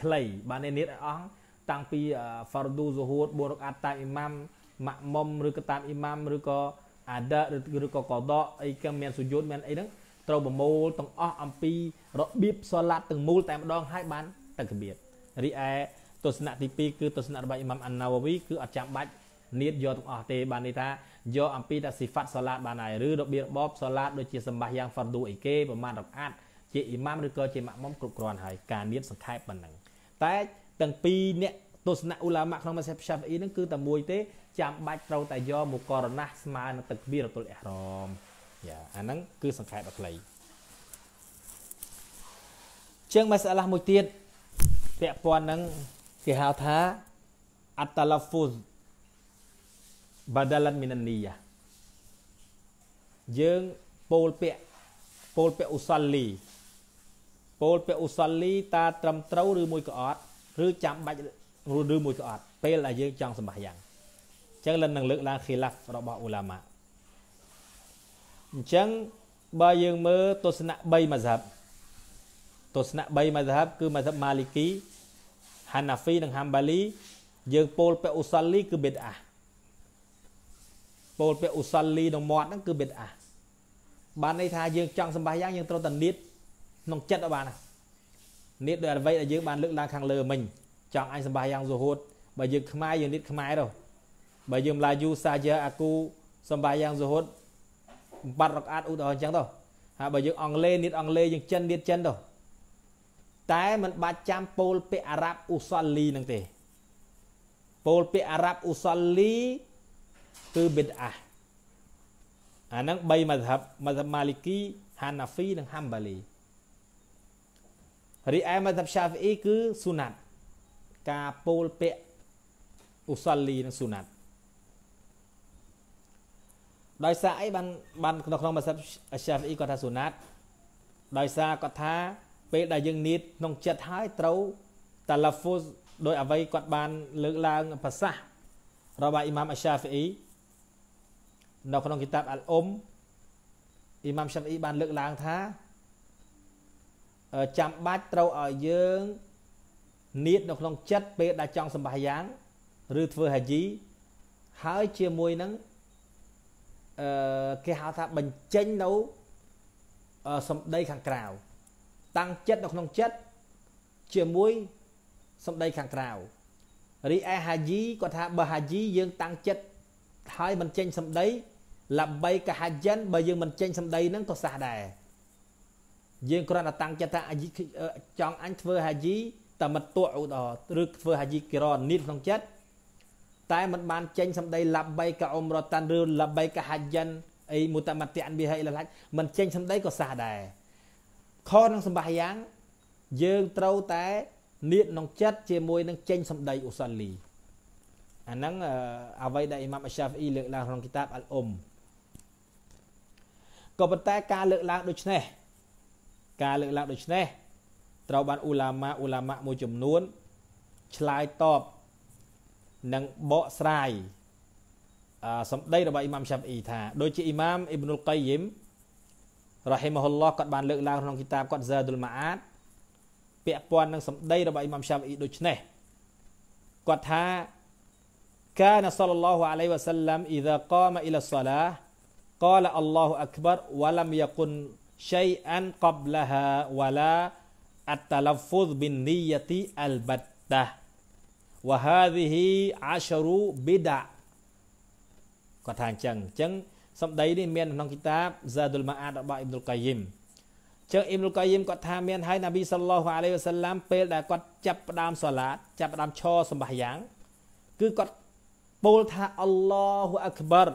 ខ្លីបាននៀតឲ្យអស់តាំងពី fardu zuhur 4រកាត់តាមអ៊ីម៉ាំម៉ាក់មុំឬក៏តាមអ៊ីម៉ាំឬក៏អាដាឬក៏កដអីក៏មានសុយុតមានអីហ្នឹងត្រូវប្រមូលទាំងអស់អំពីរបៀបសឡាត់ទាំងមូល តែម្ដងហើយបានតកបៀតរីឯទស្សនៈទី2គឺទស្សនៈរបស់អ៊ីម៉ាំអាណាវវីគឺអត់ចាំបាច់នៀតយកទាំងអស់ទេបានន័យថាយកអំពីតាស៊ីហ្វាត់សាឡាតបានហើយឬរបៀបបបសាឡាតដូចជាសម្បាសយ៉ាងហ្វាឌូអីគេប្រមាណរកអាត់ជាអ៊ីម៉ាមឬក៏ជាម៉ាក់មុំគ្រប់គ្រាន់ហើយការនៀតសង្ខេបប៉ុណ្ណឹងតែទាំងពីរអ្នកទស្សនៈអ៊ូឡាម៉ាក្នុងម៉ាសាប់ឆាហ្វអ៊ីនឹងគឺតែមួយទេ ចាំបាច់ត្រូវតែយកមកករណាស់ស្មើនឹងទឹកវីរតុលអេហ្រមយ៉ាអាហ្នឹងគឺសង្ខេបដល់ខ្លីជាងម៉ាសាឡាមួយទៀតពាក់ព័ន្ធនឹងគេហៅថាអតឡាហ្វូបាដាលានមីណានីយ៉ាយើងពោលពាក្យពោលពាក្យអ៊ូសាលីពោលពាក្យអ៊ូសាលីតាត្រឹមត្រូវឬមួយក៏អត់ឬចាំបាច់ឬមួយក៏អត់ពេលដែលយើងចង់សម្បះយ៉ាងអញ្ចឹងលិននឹងលើកឡើង khilaf របស់អ៊ូឡាម៉ាអញ្ចឹងបើយើងមើលទស្សនៈ3 mazhab ទស្សនៈ3 mazhab គឺ mazhab Maliki Hanafi និង Hanbali យើងពោលពាក្យអ៊ូសាលីគឺ bid'ah ពោលពាក្យឧសលីនៅមាត់ហ្នឹងគឺបិទអាបានន័យថាយើងចង់សម្បាសយ៉ាងយើងត្រូវតែនៀតក្នុងចិត្តឲ្យបានណានៀតដោយអ្វីដែលយើងបានលើកឡើងខាងលើ មិញចង់អាចសម្បាសយ៉ាងសុហួតបើយើងខ្មែរយើងនៀតខ្មែរទៅបើយើងឡាយូសាយាអាគូសម្បាសយ៉ាងសុហួតបាត់រកអាតឧទាហរណ៍អញ្ចឹងទៅហើយបើយើងអង់គ្លេសនៀតអង់គ្លេសយើងចិននៀតចិនទៅតែมันបាច់ចាំពោលពាក្យអារ៉ាប់ឧសលីនឹងទេពោលពាក្យអារ៉ាប់ឧសលីគឺបិទអាអាហ្នឹង3មជ្ឈបមជ្ឈបម៉ាលីគីហានាហ្វីនិងហាំបាលីរីឯមជ្ឈបឆាហ្វីអ៊ីគឺស៊ូណាត់ការពោលពាក្យអ៊ូសាលីនិងស៊ូណាត់ដោយសារអីបានបាននៅក្នុងមជ្ឈបឆាហ្វីអ៊ីគាត់ថាស៊ូណាត់ដោយសារគាត់ថាពេលដែលយើងនៀតក្នុងចិត្តហើយត្រូវ តាឡាហ្វូសដោយអ្វីគាត់បាន លើកឡើងភាសារបស់អ៊ីម៉ាមអាសាហ្វីអ៊ីនៅក្នុងគីតាបអលអ៊ុមអ៊ីម៉ាមសាហ្វីអ៊ីបានលើកឡើងថាចាំបាច់ត្រូវឲ្យយើងនៀតនៅក្នុងចិត្តពេលដែលចង់សម្បាសយ៉ាងឬធ្វើហាជីហើយជាមួយនឹងអឺគេហៅថាបញ្ចេញនៅសម្ដីខាងក្រៅតាំងចិត្តនៅក្នុងចិត្តជាមួយសម្ដីខាងក្រៅរីឯហាជីគាត់ថាបើហាជីយើងតាំងចិត្តហើយមិនចេញសម្ដីលបីកហាជិនបើយើងមិនចេញសម្ដីហ្នឹងក៏សះដែរយើងគ្រាន់តែតាំងចិត្តថាអាជីចង់អញធ្វើហាជីតែមិនទួឧដឬធ្វើហាជីគិរនីតក្នុងចិត្តតែมันបានចេញ សម្ដីលបីកអ៊ុំរតានឬលបីកហាជិនអីមុតមតិអនវិហៃលលហាច់มันចេញសម្ដីក៏សះដែរខនឹងសម្បាយ៉ាងយើងត្រូវតែនៀតក្នុងចិត្តជាមួយនឹងចេញសម្ដីអ៊ូសាលីអាហ្នឹងអ្វីដែលអ៊ីម៉ាមអសាហ្វអ៊ីលើកឡើងក្នុងគីតាបអលអ៊ុមក៏ប៉ុន្តែការលើកឡើងដូចនេះ ការលើកឡើងដូចនេះត្រូវបានអ៊ូឡាម៉ាអ៊ូឡាម៉ាមួយចំនួនឆ្លើយតបនិងបកស្រាយសម្ដីរបស់អ៊ីម៉ាមសាហ្វអ៊ីថាដូចជាអ៊ីម៉ាមអ៊ីប្នុលកៃយីមរ៉ាហ៊ីម៉ាហ៊ុលឡោះគាត់បានលើកឡើងក្នុងគីតាបគាត់ហ្សាឌុលម៉ាអាត់ពាក់ព័ន្ធនឹងសម្ដីរបស់អ៊ីម៉ាំសាប់អ៊ីដូចនេះគាត់ថាកានសលឡោះអាឡៃវ៉ាសាឡាំអ៊ីដាកមអ៊ីឡាសឡា قال الله أكبر ولم يكن شيئا قبلها ولا التلفظ بالنية البتة وهذه عشر بدع គាត់ថាអញ្ចឹងអញ្ចឹងសម្ដីនេះមានក្នុងគីតាប Zadul Ma'ad របស់ Ibn al-Qayyim ចឹងអ៊ីមលកាយីមគាត់ថាមានហើយណាប៊ីសល្លោះអាឡៃវ៉ាសាឡាមពេលដែលគាត់ចាប់ផ្ដើមសាឡាតចាប់ផ្ដើមឈរសម្បះយ៉ាង គឺគាត់ពោលថាអល់ឡោះអាក្បារ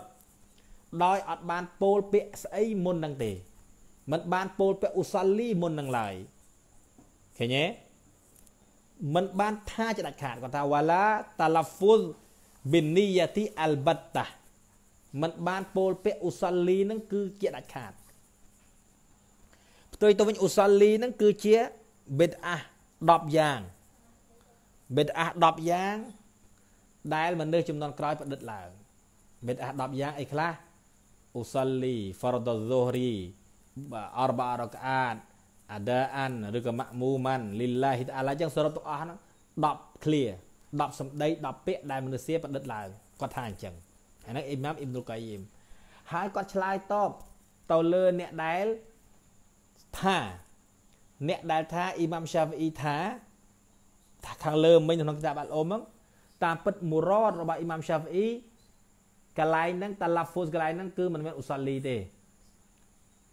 ដោយអត់បានពោលពាក្យស្អីមុននឹងទេมันបានពោលពាក្យអ៊ូសាលីមុននឹងឡើយឃើញទេมันបានថាចដាច់ខាតគាត់ថាវ៉ាឡាតាឡាហ្វុលប៊ីនីយ៉ាទីអាល់បាត់តាมันបានពោលពាក្យអ៊ូសាលីនឹងគឺជាដាច់ខាតផ្ទុយទៅវិញឧសាលីហ្នឹងគឺជាបេតអាស10យ៉ាងបេតអាស10យ៉ាងដែលមនុស្សចំនួនក្រោយប្រឌិតឡើងបេតអាស10យ៉ាងអីខ្លះឧសាលីហ្វារដស៊ូរីអរបារកអាតអាដាអានឬក៏ម៉ាក់មូម៉ាន់លីឡាហ៊ីតអាឡាចឹងសរុបទាំងអស់ហ្នឹង10 clear 10សម្ដី10ពាក្យដែលមនុស្សប្រឌិតឡើងគាត់ថាអញ្ចឹងអាហ្នឹងអ៊ីម៉ាមអ៊ីមឌុលកាយីមហើយគាត់ឆ្លើយតបទៅលើអ្នកដែលថាអ្នកដែលថាអ៊ីម៉ាំសាហ្វីអ៊ីថាថាខាងលើមិញក្នុងគិតាបអាល់អ៊ុមហ្នឹងតាមពិតមូរ៉តរបស់អ៊ីម៉ាំសាហ្វីអ៊ីកន្លែងហ្នឹងតាឡាហ្វូសកន្លែងហ្នឹងគឺមិនមែនអ៊ូសាលីទេ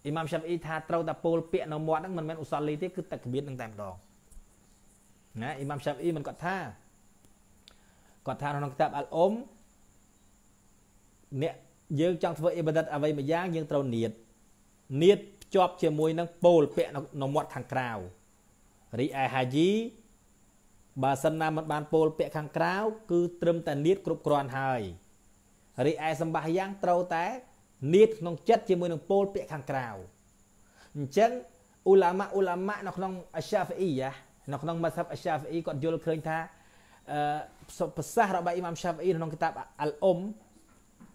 អ៊ីម៉ាំសាហ្វីអ៊ីថាត្រូវតាពោលពាក្យនៅមាត់ហ្នឹងមិនមែនអ៊ូសាលីទេគឺតាកបៀតហ្នឹងតែម្ដងណាអ៊ីម៉ាំសាហ្វីអ៊ីមិនគាត់ថាគាត់ថាក្នុងគិតាបអាល់អ៊ុមអ្នកយើងចង់ធ្វើអ៊ីបាដិតអ្វីមួយយ៉ាងយើងត្រូវនៀតនៀតជាប់ជាមួយនឹងពោលពាក់នៅមាត់ខាងក្រៅរីឯហាជីបើសិនណាមិនបានពោលពាក់ខាងក្រៅគឺត្រឹមតែនៀតគ្រប់គ្រាន់ហើយរីឯសម្បាសយ៉ាងត្រូវតែនៀតក្នុងចិត្តជាមួយនឹងពោលពាក្យខាងក្រៅអញ្ចឹងអ៊ូឡាម៉ាអ៊ូឡាម៉ានៅក្នុងអាសាហ្វអ៊ីយ៉ានៅក្នុងម៉ាសាប់អាសាហ្វអ៊ីគាត់យល់ឃើញថាអឺប្រសាសន៍របស់អ៊ីម៉ាមសាហ្វអ៊ីក្នុងគិតាបអលអ៊ុម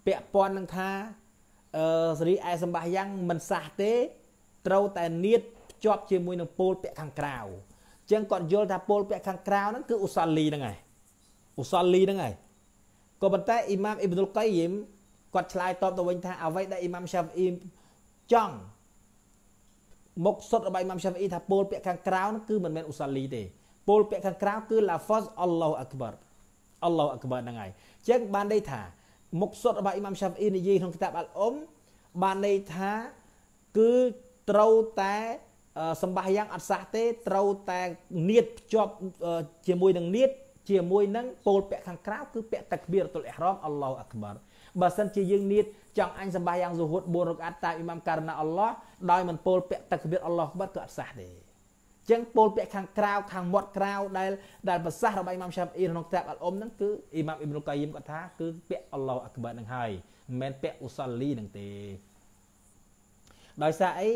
ពាក់ព័ន្ធនឹងថាអឺសេរីឯសម្បាសយ៉ាងមិនសះទេត្រូវតែនៀតភ្ជាប់ជាមួយនឹងពោលពាក់ខាងក្រៅអញ្ចឹងគាត់យល់ថាពោលពាក់ខាងក្រៅហ្នឹងគឺឧសលីហ្នឹងឯងឧសលីហ្នឹងឯងក៏ប៉ុន្តែអ៊ីម៉ាមអ៊ីប៊ុលកៃយីមគាត់ឆ្លើយតបទៅវិញថាអ្វីដែលអ៊ីម៉ាមសាហ្វអ៊ីចង់មុខសុទ្ធរបស់អ៊ីម៉ាមសាហ្វអ៊ីថាពោលពាក្យខាងក្រៅគឺមិនមែនឧសាលីទេពោលពាក្យខាងក្រៅគឺ lafaz Allahu Akbar Allahu Akbar ហ្នឹងហើយអញ្ចឹងបានន័យថាមុខសុទ្ធរបស់អ៊ីម៉ាមសាហ្វអ៊ីនិយាយក្នុងគតាបអល់អ៊ុមបានន័យថាគឺត្រូវតែសម្បាសយ៉ាងអត់សះទេត្រូវតែនៀតភ្ជាប់ជាមួយនឹងនៀតជាមួយនឹងពោលពាក់ខាងក្រៅគឺពាក់តាក្បៀរតុលអ៊ីហ្រាមអល់ឡោះអាក្បារបើសិនជាយើងនៀតចង់អញសម្បាសយ៉ាងសុហួត4រកអាត់តាមអ៊ីម៉ាមការណាអល់ឡោះដោយមិនពោលពាក់តាក្បៀរអល់ឡោះអាក្បារគឺអត់សះទេចឹងពោលពាក្យខាងក្រៅខាងមាត់ក្រៅដែលដែលប្រសាសន៍របស់អ៊ីម៉ាមឆាប់អ៊ីក្នុងក្តាប់អល់អុំហ្នឹងគឺអ៊ីម៉ាមអ៊ីមរុកាយីមគាត់ថាគឺពាក្យអល់ឡោះអាក្បារហ្នឹងហើយមិនមែនពាក្យអ៊ូសាលីហ្នឹងទេដោយសារអី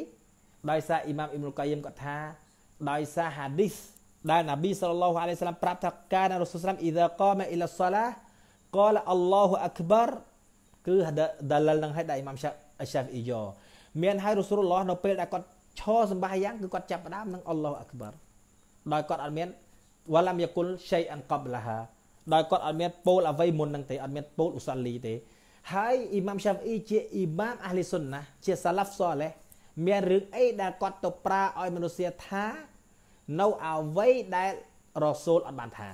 ដោយសារអ៊ីម៉ាមអ៊ីមរុកាយឹមគាត់ថាដោយសារហាឌីសដែលណាប៊ីសល្លឡោះអាឡៃសាឡាមប្រាប់ថាកានរ៉ូស៊ូលសាឡាមអ៊ីដាកមអ៊ីឡាសាឡាកលអល់ឡោះអាក់បារគឺដលលនឹងឲ្យដល់អ៊ីម៉ាមឆាអឆាអ៊ីយ៉ូមានឲ្យរ៉ូស៊ូលឡោះនៅពេលដែលគាត់ឈរសម្បាយ៉ាងគឺគាត់ចាប់ផ្ដើមនឹងអល់ឡោះអាក់បារដោយគាត់អត់មានវ៉ាឡាមយ៉ាគុលឆៃអានកបឡាហាដោយគាត់អត់មានពោលអ្វីមុននឹងទេអត់មានពោលឧសាលីទេហើយអ៊ីម៉ាមឆាអ៊ីជាអ៊ីម៉ាមអាហ្លីសុនណាជាសាឡាហ្វសលេះមានរឿងអីដែលគាត់ទៅប្រើឲ្យមនុស្សថានៅអ្វីដែលរ៉ូសូលអត់បានថា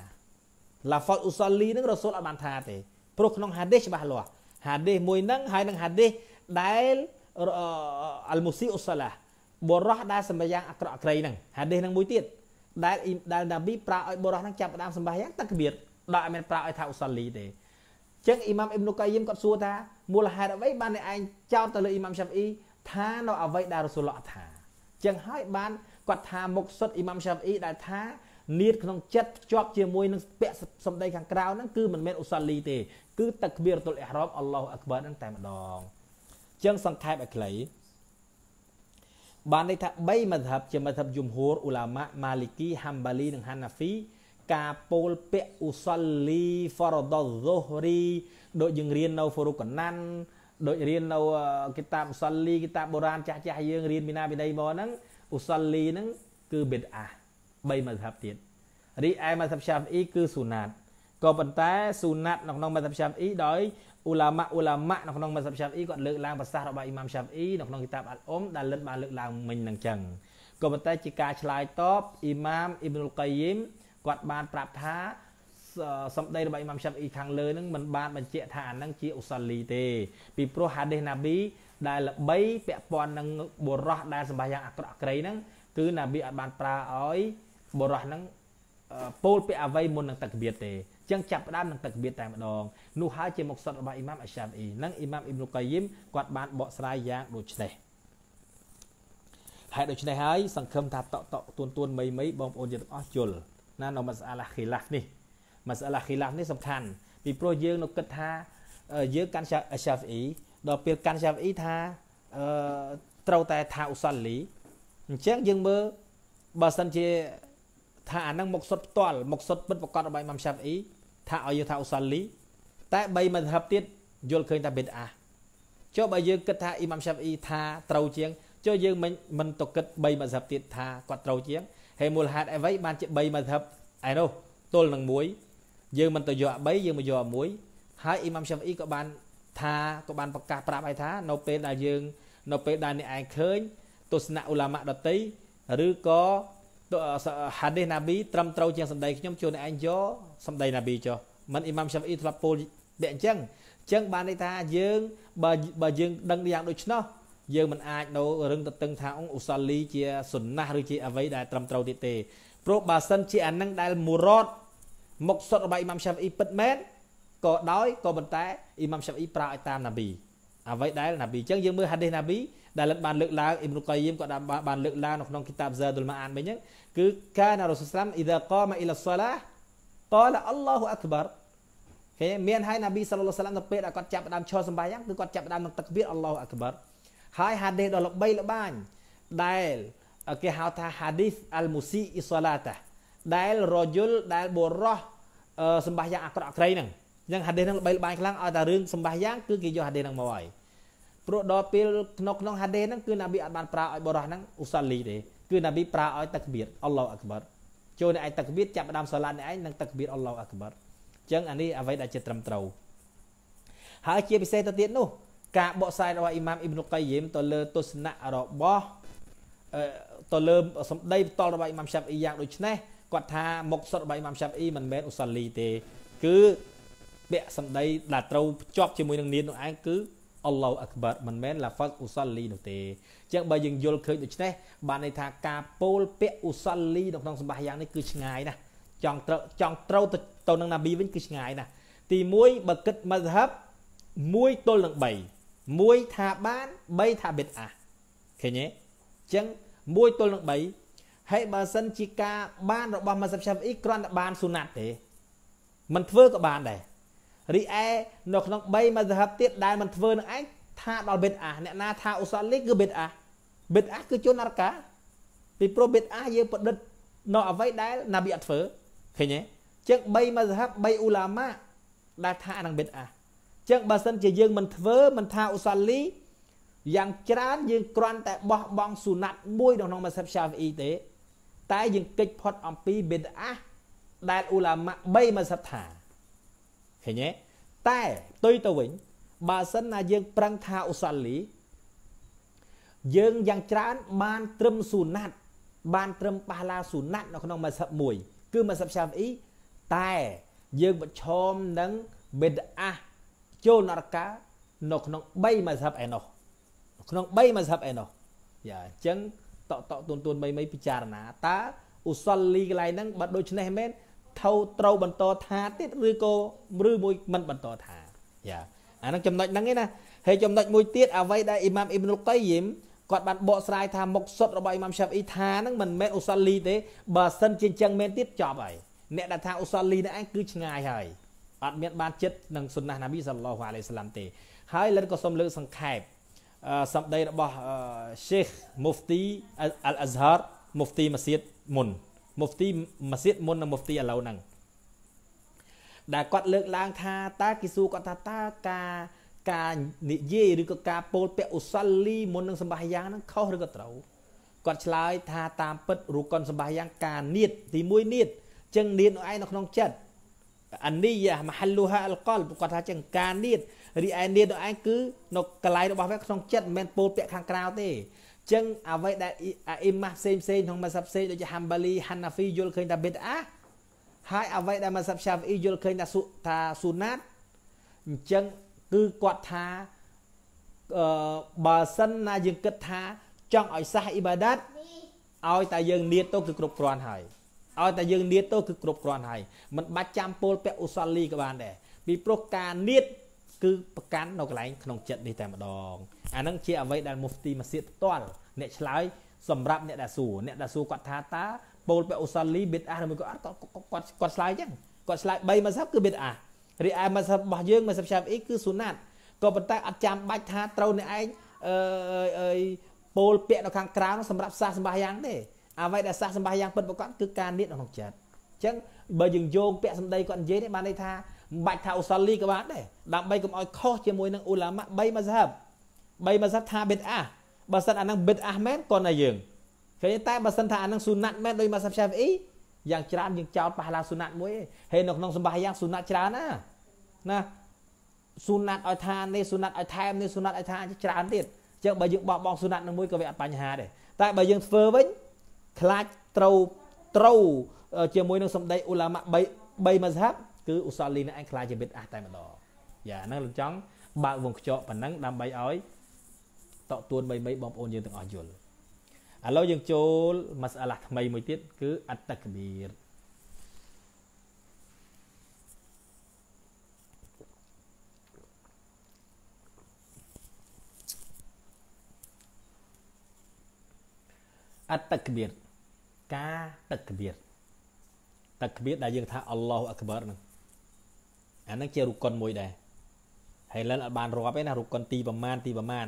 ឡាហ្វតអ៊ូសាលីនឹងរ៉ូសូលអត់បានថាទេព្រោះក្នុងហាឌីសច្បាស់លាស់ហាឌីសមួយហ្នឹងហើយនឹងហាឌីសដែលអលមូស៊ីអ៊ូសាឡាបរោះដែលសម្បាយ៉ាងអក្រក់អក្រៃហ្នឹងហាឌីសហ្នឹងមួយទៀតដែលដែលណាប៊ីប្រើឲ្យបរោះហ្នឹងចាប់ផ្ដើមសម្បាយ៉ាងតាក្បៀតដល់អត់មានប្រើឲ្យថាអ៊ូសាលីទេចឹងអ៊ីម៉ាមអ៊ីបនុកាយីមគាត់សួរថាមូលហេតុអ្វីបានអ្នកឯងចោទទៅលើអ៊ីម៉ាមឆាហ្វអ៊ីថានៅអ្វីដែលរសូលអថាចឹងហើយបានគាត់ថាមុខសុទ្ធអ៊ីម៉ាំសាហ្វអ៊ីដែលថានៀតក្នុងចិត្តភ្ជាប់ជាមួយនឹងពាក្យសម្ដីខាងក្រៅហ្នឹងគឺមិនមែនអ៊ូសាលីទេគឺតាក្បៀរតុលអ៊ីហ្រ៉ាមអល់ឡោះអក្បារហ្នឹងតែម្ដងចឹងសង្ខេបឲ្យខ្លីបានន័យថា3មធ្ហបជាមធ្ហបយមហូរអ៊ូឡាម៉ាម៉ាលីគីហាំបាលី និងហាណាហ្វីការពោលពាក្យអ៊ូសាលីហ្វរដុលហ្សូហរី ដូចយើងរៀននៅហ្វូរូកណាន់ដូចរៀននៅគិតាបអ៊ុសលីគិតាបបុរាណចាស់ចាស់យើងរៀនមីណាវិន័យមកហ្នឹងអ៊ុសលីហ្នឹងគឺបិទអា3មជ្ឈបទៀតរីឯមជ្ឈបឆាហ្វអ៊ីគឺស៊ូណាតក៏ប៉ុន្តែស៊ូណាត់នៅក្នុងមជ្ឈបឆាហ្វអ៊ីដោយអ៊ូឡាម៉ាអ៊ូឡាម៉ានៅក្នុងមជ្ឈបឆាហ្វអ៊ីគាត់លើកឡើងប្រសាសន៍របស់អ៊ីម៉ាមឆាហ្វអ៊ីនៅក្នុងគិតាបអាល់អ៊ុមដែលលិនបានលើកឡើងមិញហ្នឹងចឹងក៏ប៉ុន្តែជាការឆ្លើយតបអ៊ីម៉ាមអ៊ីប្នុលកាយីមគាត់បានប្រាប់ថាសម្ដីរបស់អ៊ីម៉ាំឆាប់អ៊ីខាងលើនឹងមិនបានបញ្ជាក់ថាអានឹងជាឧសលីទេ ពីព្រោះហាឌីសណាប៊ីដែលល្បីពាក់ព័ន្ធនឹងបុរសដែលសម្បាយ៉ាងអាក្រក់ក្រីហ្នឹងគឺណាប៊ីអាចបានប្រើឲ្យបុរសហ្នឹងពោលពាក្យអ្វីមុននឹងតកបៀតទេចឹងចាប់ផ្ដើមនឹងតកបៀតតែម្ដងនោះហើយជាមុខសតរបស់អ៊ីម៉ាំអាសាមអ៊ីនិងអ៊ីម៉ាំអ៊ីមលូកាយីមគាត់បានបកស្រាយយ៉ាងដូចនេះហើយដូច្នេះហើយសង្ឃឹមថាតកតកទួនទួនមីមីបងប្អូនយើងទាំងអស់យល់ណានៅមសាឡាខីឡាហ្វនេះម៉ាសាឡាឃីឡាហ្វនេះសំខាន់ពីព្រោះយើងនៅគិតថាយើងកាន់សាហ្វអ៊ីដល់ពេលកាន់សាហ្វអ៊ីថាអឺត្រូវតែថាឧសលីអញ្ចឹងយើងមើលបើសិនជាថាអានឹងមកសុតផ្ទាល់មកសុតពិតប្រកបរបស់ម៉ាំសាហ្វអ៊ីថាឲ្យយើងថាឧសលីតែបីមិនហັບទៀតយល់ឃើញថាបេតអាចុះបើយើងគិតថាអ៊ីម៉ាំសាហ្វអ៊ីថាត្រូវជាងចុះយើងមិនមិនទៅគិត3មជ្ឈិបទៀតថាគាត់ត្រូវជាងហើយមូលហេតុអ្វីបានជា3មជ្ឈិបឯនោះទល់នឹង1យើងមិនទៅយកអា3យើងមកយកអា1ហើយអ៊ីម៉ាំសាមអ៊ីក៏បានថាក៏បានប្រកាសប្រាប់ឲ្យថានៅពេលដែលយើង នៅពេលដែលអ្នកឯងឃើញ ទស្សនៈឧឡាម៉ាដតីឬក៏ហាឌីសណាប៊ីត្រឹមត្រូវជាងសម្ដីខ្ញុំចូលអ្នកឯងយកសម្ដីណាប៊ីចុះមិនអ៊ីម៉ាំសាមអ៊ីធ្លាប់ពោលបែបអញ្ចឹងអញ្ចឹងបានន័យថាយើងបើបើយើងដឹងយ៉ាងដូច្នោះយើងមិនអាចនៅរឹងតឹងថាអង្គឧសាលីជាសុណាស់ឬជាអ្វីដែលត្រឹមត្រូវទៀតទេព្រោះបើសិនជាអានឹងដែលមូរ៉តមុខសុទ្ធរបស់អ៊ីម៉ាំសាហ្វីពិតមែនក៏ដោយក៏ប៉ុន្តែអ៊ីម៉ាំសាហ្វីប្រើឲ្យតាមណាប៊ីអ្វីដែលណាប៊ីអញ្ចឹងយើងមើលហាឌីសណាប៊ីដែលលិតបានលើកឡើងអ៊ីមរុកៃយីមក៏បានលើកឡើងនៅក្នុងគីតាបហ្សាដុលម៉ាអានមិញហ្នឹងគឺកាណារ៉ូស៊ូលសាមអ៊ីដាកមអ៊ីឡាសាឡាកលអល់ឡោះអក្បរឃើញមានហើយណាប៊ីសាឡឡោះសាឡាមទៅពេលដែលគាត់ចាប់ផ្ដើមឈរសម្បែងហ្នឹងគឺគាត់ចាប់ផ្ដើមនឹងទឹកវាអល់ឡោះអក្បរហើយហាឌីសដ៏ល្បីល្បាញដែលគេហៅថាហាឌីសអលមូស៊ីអ៊ីសាឡាតាដែលរយលដែលបុរោះសម្បាសយ៉ាងអាក្រក់ក្រៃហ្នឹងអញ្ចឹងហាឌីសហ្នឹងល្បីល្បាញខ្លាំងឲ្យតែរឿងសម្បាសយ៉ាងគឺគេយកហាឌីសហ្នឹងមកឲ្យព្រោះដល់ពេលក្នុងក្នុងហាឌីសហ្នឹងគឺណាប៊ីអត់បានប្រើឲ្យបុរោះហ្នឹងអ៊ូសាលីទេគឺណាប៊ីប្រើឲ្យតាក្បៀតអល់ឡោះអក្បរចូលអ្នកឯងតាក្បៀតចាប់ដើមសាឡាត់អ្នកឯងនឹងតាក្បៀតអល់ឡោះអក្បរអញ្ចឹងអានេះអ្វីដែលជាត្រឹមត្រូវហើយជាពិសេសទៅទៀតនោះ ការបកស្រាយរបស់អ៊ីម៉ាមអ៊ីប្នុកៃយីមទៅលើទស្សនៈរបស់ទៅលើសម្ដីផ្ទាល់របស់អ៊ីម៉ាមឆាប់អ៊ីយ៉ាងដូចនេះគាត់ថាមុខសុទ្ធ3ម៉ាំឆាប់អ៊ីមិនមែនអូសាលីទេ គឺពាក្យសម្ដីដែលត្រូវភ្ជាប់ជាមួយនឹងនាមនោះឯងគឺអល់ឡោះអាក់បាត់មិនមែនឡាហ្វាត់អ៊ូសាលីនោះទេអញ្ចឹងបើយើងយល់ឃើញដូច្នេះបានន័យថាការពោលពាក្យអ៊ូសាលីនៅក្នុងសម្បាសយ៉ាងនេះគឺឆ្ងាយណាស់ចង់ត្រូវចង់ត្រូវទៅទៅនឹងណាប៊ីវិញគឺឆ្ងាយណាស់ទី1បើគិតមស្ហាប់1ទល់នឹង3 1ថាបាន3ថាបិទអាឃើញទេអញ្ចឹង1ទល់នឹង3ហើយបើសិនជាការបានរបស់ម៉ាសាប់ឆាហ្វអ៊ីគ្រាន់តែបានស៊ូណាត់ទេมันធ្វើក៏បានដែររីឯនៅក្នុង3ម៉ាសាហាប់ទៀតដែលมันធ្វើនឹងឯងថាដល់បេតអា អ្នកណាថាអ៊ូសាលីគឺបេតអាបេតអាគឺជនអរកាពីព្រោះបេតអាយើងប្រឌិតនៅអ្វីដែល ណាប៊ីអត់ធ្វើឃើញទេចឹង3ម៉ាសាហាប់3អ៊ូឡាម៉ាដែលថាអានឹងបេតអាចឹងបើសិនជាយើងមិនធ្វើមិនថាអ៊ូសាលីយ៉ាង ច្រើនយើងគ្រាន់តែបោះបង់ស៊ូណាត់មួយនៅក្នុងម៉ាសាប់ឆាហ្វអ៊ីទេតែយើងគេចផុតអំពីបិដអាដែលអ៊ូឡាម៉ា3មកសិតថាឃើញទេតែផ្ទុយទៅវិញបើសិនណាយើង ប្រឹងថាអ៊ូសាលី យើងយ៉ាងច្រើនបានត្រឹមស៊ូណាត់ បានត្រឹមប៉ះឡាស៊ូណាត់នៅក្នុងម៉ាសិបមួយគឺម៉ាសិបឆាហ្វអ៊ីតែយើងប្រឈមនឹងបិដអាចូលនរកានៅក្នុង3ម៉ាសិបឯណោះក្នុង3ម៉ាសិបឯណោះយ៉ាអញ្ចឹងតក់តក់ទួនទួនមីមីពិចារណាតើឧសលលីកន្លែងហ្នឹងបើដូច្នេះមែនថៅត្រូវបន្តថាទៀតឬក៏ឬមួយមិនបន្តថាយ៉ាអាហ្នឹងចំណុចហ្នឹងឯណាហើយចំណុចមួយទៀតអ្វីដែលអ៊ីម៉ាមអ៊ីប្នុលកៃយីមគាត់បានបកស្រាយថាមុខសុទ្ធរបស់អ៊ីម៉ាមឆាប់អ៊ីថាហ្នឹងមិនមែនឧសលលីទេបើសិនជាអញ្ចឹងមែនទៀតចប់ហើយអ្នកដែលថាឧសលីហ្នឹងឯងគឺឆ្ងាយហើយអត់មានបានចិត្តនឹងសុណាស់ណាប៊ីសល្លោះអាឡៃសាឡាំទេហើយលិនក៏សូមលើកសង្ខេបសម្ដីរបស់ Sheikh Mufti Al-Azhar Mufti ម៉ាស៊ីតមុន Mufti ម៉ាស៊ីតមុននិង Mufti ឥឡូវហ្នឹងដែលគាត់លើកឡើងថាតើគិសួរគាត់ថាតើការការនិយាយឬក៏ការពោលពាក្យឧសលីមុននឹងសម្បាយ៉ាងហ្នឹងខុសឬក៏ត្រូវគាត់ឆ្លើយថាតាមពិតរូបកុនសម្បាយ៉ាងការនៀតទី1នៀតចឹងនៀតនោះឯងនៅក្នុងចិត្តអានីយ៉ាមហលូហាអលកលគាត់ថាចឹងការនៀតរីឯនាងនោះឯងគឺនៅកន្លែងរបស់វាក្នុងចិត្តមិនមែនពោលពាក្យខាងក្រៅទេចឹងអ្វីដែលអ៊ីម៉ាស់ផ្សេងផ្សេងក្នុងម៉ាសាប់ផ្សេងដូចជាហាំបាលី ហាណាហ្វីយល់ឃើញថាបេតអាហើយអ្វីដែលម៉ាសាប់ឆាវអ៊ីយល់ឃើញថាសុថាស៊ូណាតអញ្ចឹងគឺគាត់ថាអឺបើសិនណាយើងគិតថាចង់ឲ្យសាសអ៊ីបាដាតឲ្យតែយើងនៀតទៅគឺគ្រប់គ្រាន់ហើយឲ្យតែយើងនៀតទៅគឺគ្រប់គ្រាន់ហើយ មិនបាច់ចាំពោលពាក់អ៊ូសាលីក៏បានដែរពីព្រោះការនៀតគឺប្រកាន់នៅកន្លែងក្នុងចិត្តនេះតែម្ដងអានឹងជា អ្វីដែល Mufti មសៀតផ្ទាល់អ្នកឆ្លើយសម្រាប់អ្នកដែលសួរអ្នកដែលសួរគាត់ថាតើពលពអ៊ូសាលីបិទអាឬមួយក៏អត់គាត់គាត់គាត់ឆ្លើយចឹងគាត់ឆ្លើយ3ម៉ាសាប់គឺបិទអារីឯម៉ាសាប់របស់យើងម៉ាសាប់ឆាប់អ៊ីគឺសុណាត់ក៏ប៉ុន្តែអត់ចាំបាច់ថាត្រូវអ្នកឯងអឺអឺពលពាក់នៅខាងក្រៅសម្រាប់សាសសម្បាយ៉ាងទេអ្វីដែលសាសសម្បាយ៉ាងពិតប្រកបគឺការនៀតក្នុងចិត្តអញ្ចឹងបើយើងយោងពាក្យសម្ដីគាត់និយាយនេះបានន័យថាមិនបាច់ថាអូសាលីក៏បានដែរដើម្បីកុំឲ្យខុសជាមួយនឹងអ៊ូឡាម៉ា3ម៉ាសាប3ម៉ាសាបថាបិទអាបើសិនអានឹងបិទអាមែនគាត់ណាយើងឃើញតែបើសិនថាអានឹងស៊ូណាត់មែនដោយម៉ាសាបឆាហ្វអ៊ីយ៉ាងច្រើនយើងចោតប៉ះឡើងស៊ូណាត់ មួយឯងហើយនៅក្នុងសម្បាសយ៉ាងស៊ូណាត់ច្រើនណាណាស៊ូណាត់ឲ្យថានេះស៊ូណាត់ឲ្យថែមនេះស៊ូណាត់ឲ្យថាច្រើនទៀតអញ្ចឹងបើយើងបោះបង់ស៊ូណាត់នឹងមួយក៏វាអត់បញ្ហាដែរតែបើយើងធ្វើវិញខ្លាចត្រូវត្រូវជាមួយនឹងសម្ដីអ៊ូឡាម៉ា3 3ម៉ាសាប់គឺឧសលីនឹងឯងខ្លាចជាបិទអះតែម្ដងយ៉ាហ្នឹងលោកចង់បើកវងខ្ចក់ប៉ុណ្ណឹងដើម្បីឲ្យតកទួនបីបីបងប្អូនយើងទាំងអស់យល់ឥឡូវយើងចូលមសាឡាថ្មីមួយទៀតគឺអត្តកបៀរអត្តកបៀរការតកបៀរតកបៀរដែលយើងថាអល់ឡោះអក្បរហ្នឹងអានឹងជារុកុនមួយដែរហើយលិនអត់បានរាប់ទេណារុកុនទីប្រមាណទីប្រមាណ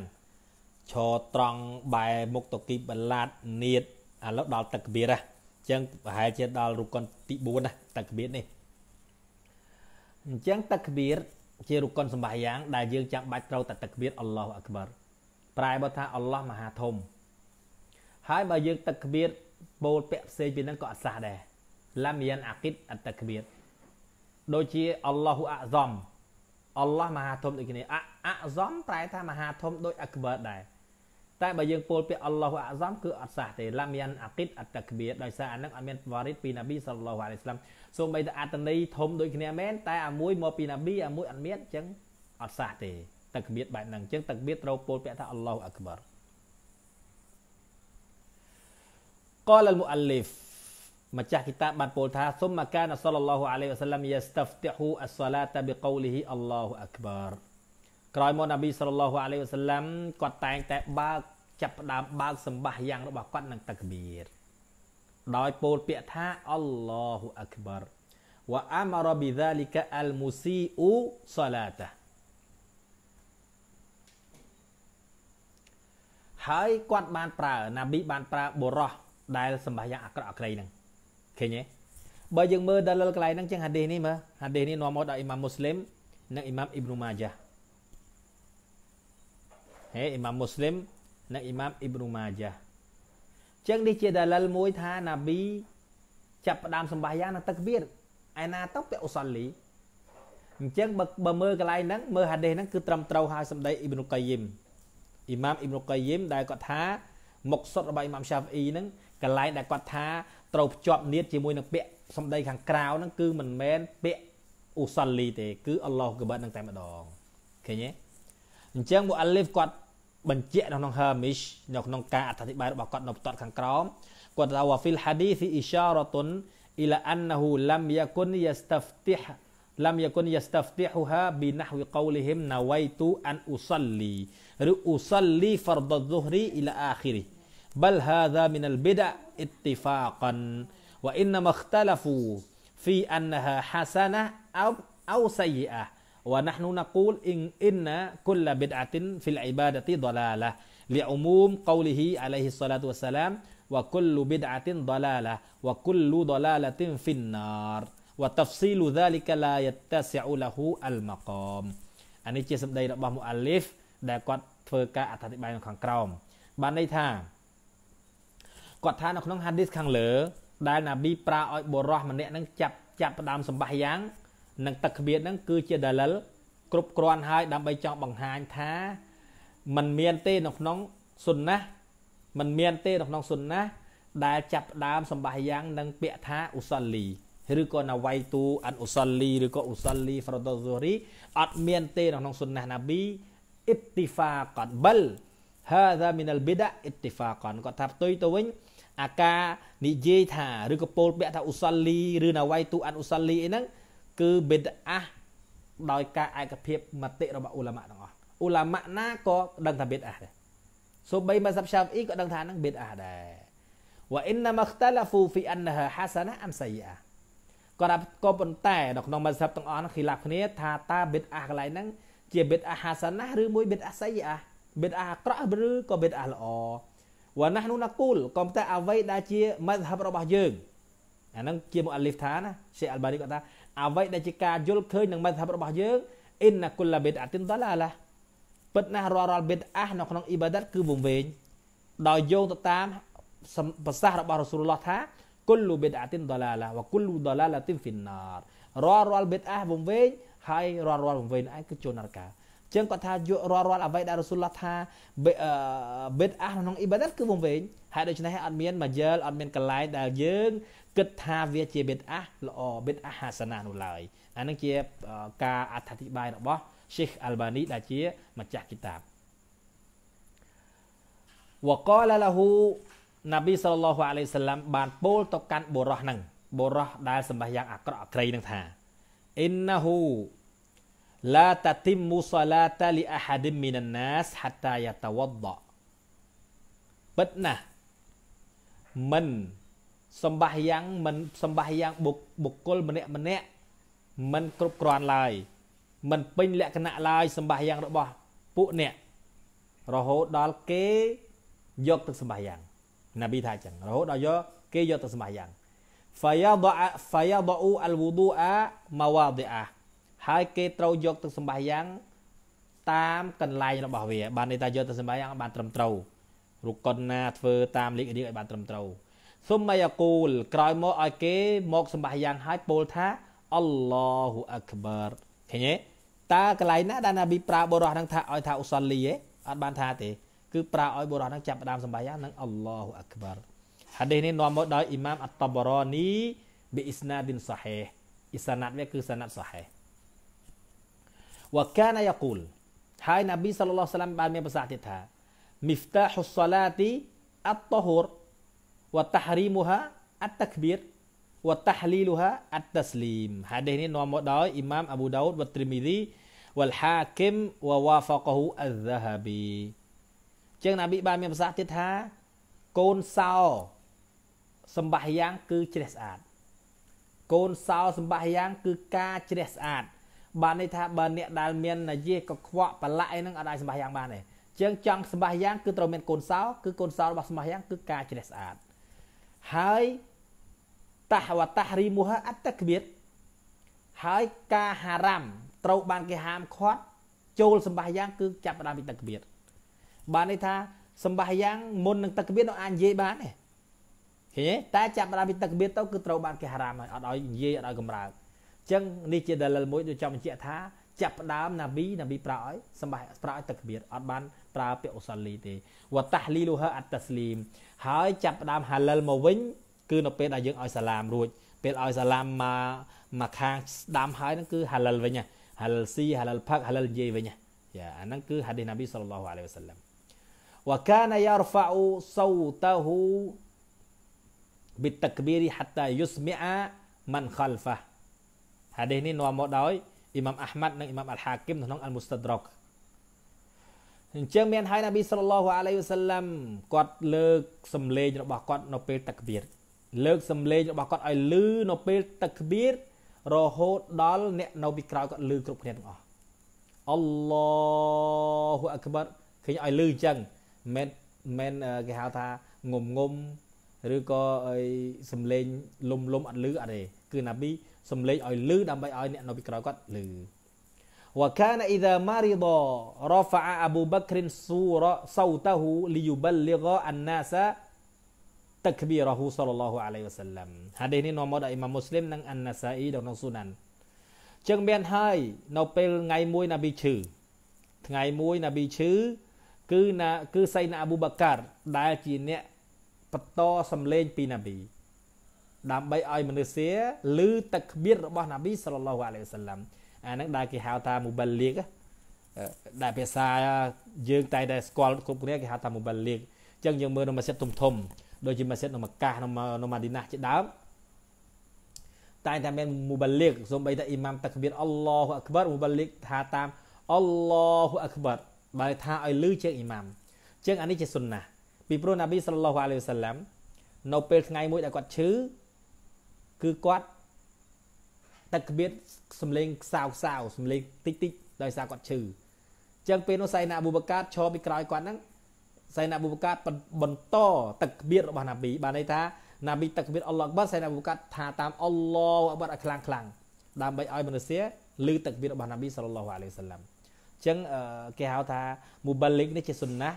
ឈរត្រង់បែរមុខតគីបឡាតនៀតឥឡូវដល់ទឹកកបៀរហ่ะអញ្ចឹងប្រហែលជាដល់រុកុនទី4ណាទឹកកបៀរនេះអញ្ចឹងទឹកកបៀរជារុកុនសម្បាយ៉ាង ដែលយើងចាំបាច់ត្រូវតែទឹកកបៀរអល់ឡោះអក្បរប្រែបើថាអល់ឡោះមហាធំ ហើយបើយើងទឹកកបៀរពោលពាក់ផ្សេងពីនឹងក៏អត់សះដែរឡាមៀនអាគិតអត់ទឹកកបៀរដូចជាអល់ឡោះអាហ្សំអល់ឡោះមហាធំដូចគ្នាអាហ្សំប្រែថាមហាធំដូចអក្បឺដែរតែបើយើងពោលពាក្យអល់ឡោះអាហ្សំគឺអត់សះទេឡាមៀនអាគិតអតក្បៀដោយសារអានឹងអត់មានវ៉ារិតពីណាប៊ីសល្លោះអាឡៃស្លាមសូម្បីតែអត្តន័យធំដូចគ្នាមែនតែអាមួយមកពីណាប៊ីអាមួយអត់មានអញ្ចឹងអត់សះទេតក្បៀតបែបហ្នឹងអញ្ចឹងតក្បៀតត្រូវពោលពាក្យថាអល់ឡោះអាក្បឺ قال المؤلف ម្ចាស់គីតាបបានពោលថាសុំមកកានសលឡោះអាឡៃវ៉ាសាឡាមយ៉ាស្តាហ្វតិហ៊ូអស្សាឡាតបិកូលីហ៊ីអល់ឡោះអាក់បារក្រោយមកនប៊ីសលឡោះអាឡៃវ៉ាសាឡាមគាត់តែងតែបើកចាប់ផ្ដើមបើកសម្បាសយ៉ាងរបស់គាត់នឹងតកបៀរដោយពោលពាក្យថាអល់ឡោះអាក់បារវ៉ាអាមរ៉ាប៊ីហ្សាលីកាអលមូស៊ីអ៊ូសាឡាតាហើយគាត់បានប្រើណាប៊ីបានប្រើបុរោះដែលសម្បាសយ៉ាងអាក្រក់អាក្រៃហ្នឹងឃើញទេបើយើងមើលដល់លកន្លែងហ្នឹងចឹងហាឌីសនេះមើលហាឌីសនេះនាំមកដល់អ៊ីម៉ាមមូស្លីមនិងអ៊ីម៉ាមអ៊ីប៊្នូម៉ាយ៉ាហេអ៊ីម៉ាមមូស្លីមនិងអ៊ីម៉ាមអ៊ីប៊្នូម៉ាយ៉ាចឹងនេះជាដាលលមួយថាណាប៊ីចាប់ផ្ដើមសម្បាយ៉ាងនៅទឹកវាឯណាទៅពាក់អូសាលីអញ្ចឹងបើបើមើលកន្លែងហ្នឹងមើលហាដេសហ្នឹងគឺត្រឹមត្រូវហើយសម្ដីអ៊ីប្នុកៃយីមអ៊ីម៉ាមអ៊ីប្នុកៃយីមដែលគាត់ថាមុខសុតរបស់អ៊ីម៉ាមសាហ្វអ៊ីហ្នឹងកន្លែងដែលគាត់ថាត្រូវភ្ជាប់នៀតជាមួយនឹងពាក្យសម្ដីខាងក្រៅហ្នឹងគឺមិនមែនពាក្យអ៊ូសាលីទេ គឺអល់ឡោះកបាត់នឹងតែម្ដងឃើញទេអញ្ចឹងមូអាលីហ្វគាត់បញ្ជាក់នៅក្នុង Hamish នៅក្នុងការអធិប្បាយរបស់គាត់នៅផ្ទាត់ខាងក្រោមគាត់ថា wa fil hadithi isharatun ila annahu lam yakun yastaftih lam yakun yastaftihuha bi nahwi qawlihim nawaitu an usalli ឬ usalli fardadh dhuhri ila akhirih بل هذا من البدع اتفاقا وإنما اختلفوا في أنها حسنة أو أو سيئة ونحن نقول إن, إن كل بدعة في العبادة ضلالة لعموم قوله عليه الصلاة والسلام وكل بدعة ضلالة وكل ضلالة في النار وتفصيل ذلك لا يتسع له المقام อันนี้ជាសម្ដីរបស់មុអាលីហ្វដែលគាត់ធ្វើការអត្ថាធិប្បាយនៅខាងក្រោមបានន័យថាគាត់ថានៅក្នុង hadith ខាងលើដែលណាប៊ីប្រើឲ្យបុរសម្នាក់នឹងចាប់ចាប់ផ្ដើមសម្បះយ៉ាងនិងទឹកគ្មៀតនឹងគឺជាដាលិលគ្រប់គ្រាន់ហើយដើម្បីចង់បង្ហាញថាมันមានទេនៅក្នុងសុនណាมันមានទេនៅក្នុងសុនណាដែលចាប់ផ្ដើមសម្បះយ៉ាងនិងពាក្យថាអ៊ូសលីឬក៏ណាវៃទូអានអ៊ូសលីឬក៏អ៊ូសលីហ្វ្រដូសូរីអត់មានទេនៅក្នុងសុនណាណាប៊ីអ៊ីតទីហ្វាកតបល هذا من البدع اتفاقا គាត់ថាផ្ទុយទៅវិញអាការនិយាយថាឬក៏ពោលពាក្យថាឧសលីឬណាវៃទូអានឧសលីអីហ្នឹងគឺបេតអាសដោយការឯកភាពមតិរបស់ឧឡាម៉ាទាំងអស់ឧឡាម៉ាណាក៏ដឹងថាបេតអាសដែរសូម្បីមកសាប់ឆាប់អ៊ីក៏ដឹងថាហ្នឹងបេតអាសដែរវ៉ាអ៊ីនណាមខ្តាឡាហ្វូហ្វីអានហាហាសាណាអំសាយាក៏ក៏ប៉ុន្តែនៅក្នុងមាសាប់ទាំងអស់ហ្នឹងគឺឡាប់គ្នាថាតើបេតអាសកន្លែងហ្នឹងជាបេតអាសហាសាណាឬមួយបេតអាសសាយាបេតអាសអាក្រក់ឬក៏បេតអាសល្អវណ្ណះនោះណាគូលក៏តែអ្វីដែលជាមជ្ឈបរបស់យើងអាហ្នឹងជាមុអលីហ្វថាណាសេអាល់បានីគាត់ថាអ្វីដែលជាការយល់ឃើញនឹងមជ្ឈបរបស់យើងអ៊ីនណាគុលឡាបេតអាទិនដឡាឡាពិតណាស់រាល់រាល់បេតអាសនៅក្នុងអ៊ីបាដាតគឺវង្វេងដោយយោងទៅតាមប្រសាសន៍របស់រ៉ាស៊ូលឡោះថាគុលលូបេតអាទិនដឡាឡាវគុលលូដឡាឡាទិនហ្វិនណាររាល់រាល់បេតអាសវង្វេងហើយរាល់រាល់វង្វេងឯងគឺចូលនរកាចឹងគាត់ថាយករាល់រាល់អ្វីដែលរ៉ូស៊ូលឡោះថាបេតអាសក្នុងអ៊ីបាដាតគឺវង្វេងហើយដូច្នេះអត់មានមួយយល់អត់មានកលែងដែលយើងគិតថាវាជាបេតអាសល្អបេតអាសហាសនានោះឡើយអានឹងជាការអត្ថាធិប្បាយ របស់ Sheikh Albani ដែលជា ម្ចាស់គីតាប وقال له ណាប៊ីសលឡោះអាឡៃសាឡាំបានពោលទៅកាន់បុរសហ្នឹងបុរសដែលសម្បះយ៉ាងអាក្រក់អក្រៃហ្នឹងថាអ៊ីនណាហ៊ូ لا تتم صلاة لأحد من الناس حتى يتوضأ ពិតណាស់មិនសម្បះយ៉ាងមិនសម្បះយ៉ាងបុគ្គលម្នាក់ម្នាក់មិនគ្រប់គ្រាន់ឡើយមិនពេញលក្ខណៈឡើយសម្បះយ៉ាងរបស់ពួកអ្នករហូតដល់គេយកទឹកសម្បះយ៉ាងណាប៊ីថាអញ្ចឹងរហូតដល់យកគេយកទឹកសម្បះយ៉ាង فيضع فيضع الوضوء مواضعه ហើយគេត្រូវយកទឹកសម្បះយ៉ាងតាមកន្លែងរបស់វា បានន័យថាយកទឹកសម្បះយ៉ាងបាន ត្រឹមត្រូវរុកុនណាធ្វើតាមលេខរៀងឲ្យបានត្រឹមត្រូវសុមយាគូល ក្រោយមកឲ្យគេមកសម្បះយ៉ាង ហើយពោលថាអល់ឡោះអាក់បារឃើញទេតើកន្លែងណាដែលណាប៊ីប្រើបុរសហ្នឹងថាឲ្យថាអ៊ូសាលីទេអត់បានថាទេគឺប្រើឲ្យបុរសហ្នឹងចាប់ផ្ដើមសម្បះយ៉ាងនឹងអល់ឡោះអាក់បារហាឌីសនេះនាំមកដោយអ៊ីម៉ាមអតតបរ៉ានីប៊ីអ៊ីស្ណាឌីនសាហេអ៊ីសាណាត់វាគឺសាណាត់សាហេវកានយ៉ាគូលហើយនប៊ីសាឡឡោះសាឡាំបានមានប្រសាសន៍ទៀតថាមីហ្វតាហ៊ុសឡាទីអត្តហូរវតហរីមូហាអត្តក្បៀរវតហលីលូហាអត្តស្លីមហាដេសនេះនាំមកដោយអ៊ីម៉ាមអប៊ូដោតវត្រីមីរីវលហាគឹមវវ៉ាហ្វកហ៊ូអហ្សាហាប៊ីជាងនប៊ីបានមានប្រសាសន៍ទៀតថាកូនសោសម្បះយ៉ាង គឺជ្រះស្អាតកូនសោសម្បះយ៉ាង គឺការជ្រះស្អាតបានន័យថាបើអ្នកដែលមានយាយកខ្វក់ប្រឡាក់អីហ្នឹងអាចសម្បះយ៉ាងបានទេជាងចង់សម្បះយ៉ាងគឺត្រូវមានកូនសោគឺកូនសោរបស់សម្បះយ៉ាងគឺការជ្រះស្អាតហើយតះវតះរីមូហអត្តក្បៀតហើយការហារ៉ាំត្រូវបានគេហាមឃាត់ចូលសម្បះយ៉ាង គឺចាប់ផ្ដើមពីទឹកក្បៀតបានន័យថាសម្បះយ៉ាងមុននឹងទឹកក្បៀតនោះអាចនិយាយបានទេឃើញទេតែចាប់ផ្ដើមពីទឹកក្បៀតទៅគឺត្រូវបានគេហារ៉ាមហើយអត់ឲ្យនិយាយអត់ឲ្យកំរើកចឹងនេះជាដលិលមួយដូចចង់បញ្ជាក់ថាចាប់ផ្ដើមណាប៊ីណាប៊ីប្រោឲ្យសម្បះប្រោឲ្យទឹកគៀតអត់បានប្រើពាក្យអូសាលីទេវតាស់លីលូហាអតស្លីមហើយចាប់ផ្ដើមហាលិលមកវិញគឺនៅពេលដែលយើងឲ្យសាឡាមរួចពេលឲ្យសាឡាមមកមកខាងស្ដាំហើយហ្នឹងគឺហាលិលវិញហាលិលស៊ីហាលិលផឹកហាលិលនិយាយវិញយ៉ាអាហ្នឹងគឺហាឌីសណាប៊ីសល្លឡោះអាឡៃវ៉ាសាឡាំវកានយ៉ារហ្វាអ៊ូសោតហ៊ូបិតតកប៊ីរហាតាយុស្មីអាមិនខលហ្វាហាឌីសនេះនាំមកដោយអ៊ីម៉ាំអាហ្មាត់និងអ៊ីម៉ាំអាល់ហាគីមនៅក្នុងអល់មូស្តាដរកអញ្ចឹងមានហើយនប៊ីសល្លឡោះអាឡៃវ៉ាសាឡាំគាត់លើកសំឡេងរបស់គាត់ នៅពេលតាក់បៀរលើកសំឡេងរបស់គាត់ឲ្យលឺនៅពេលតាក់បៀររហូតដល់អ្នក នៅពីក្រោយគាត់លឺគ្រប់គ្នាទាំងអស់អល់ឡោហ៊ូអាក់បាត់ឃើញឲ្យលឺអញ្ចឹងមិនមិនគេហៅថាងុំងុំឬក៏សំឡេងលុំលុំអត់លឺអត់ទេគឺនប៊ីសំឡេងឲ្យលឺដើម្បីឲ្យអ្នកនៅពីក្រោយគាត់លឺវកានអ៊ីដាម៉ារីដរ៉ហ្វាអាអ៊ូបក្រិនស៊ូរ៉សោតហ៊ូលីយបលិហ្អានណាសាតាក់ប៊ីរ៉ហ៊ូសលឡោះអាឡៃវ៉ាសាឡាំហាឌីសនេះនាំមកដោយអ៊ីម៉ាមមូស្លីមនិងអានណាសាអ៊ីក្នុងស៊ូណាន់ចឹងមានហើយនៅពេលថ្ងៃមួយណាប៊ីឈឺថ្ងៃមួយណាប៊ីឈឺគឺណាគឺសៃណាអ៊ូបកាដែលជាអ្នកបន្តសំឡេងពីណាប៊ីដើម្បីឲ្យមនុស្សជាឮទឹកគ្មៀតរបស់ណាប៊ីសល្លឡោះអាឡៃវសាឡាំអានឹងដែលគេហៅថា mobile league ដែលភាសាយើងតែតែស្គាល់គ្រប់គ្នាគេហៅថា mobile league អញ្ចឹងយើងមើលនៅម៉ាស៊ីនធំធំ ដូចជាម៉ាស៊ីននៅមកាសនៅនៅម៉ាឌីណាជាដើមតែតែមាន mobile league សូម្បីតែអ៊ីម៉ាំតក្បៀរអល់ឡោះអាក់បារ mobile league ថាតាម អល់ឡោះអាក់បារបើថាឲ្យលឺជាងអ៊ីម៉ាំអញ្ចឹងអានេះជាសុនណាពីព្រោះណាប៊ីសល្លឡោះអាឡៃវសាឡាំនៅពេលថ្ងៃមួយដែលគាត់ឈឺគឺគាត់តែគ្មានសំឡេងខ្សោខ្សោសំឡេងតិចតិចដោយសារគាត់ឈឺអញ្ចឹងពេលនោះសៃណាអប៊ូបកាតឈរពីក្រោយគាត់ហ្នឹងសៃណាអប៊ូបកាត បន្តទឹកគ្មៀតរបស់ណាប៊ីបានន័យថាណាប៊ីទឹកគ្មៀតអល់ឡោះអក្បាសៃណាអប៊ូបកាត ថាតាមអល់ឡោះអក្បាឲ្យខ្លាំងខ្លាំងដើម្បីឲ្យមនុស្សឮទឹកគ្មៀតរបស់ណាប៊ីសាឡឡោះអាឡៃសាឡាំអញ្ចឹងគេហៅថាមូបាលិកនេះជាសុនណា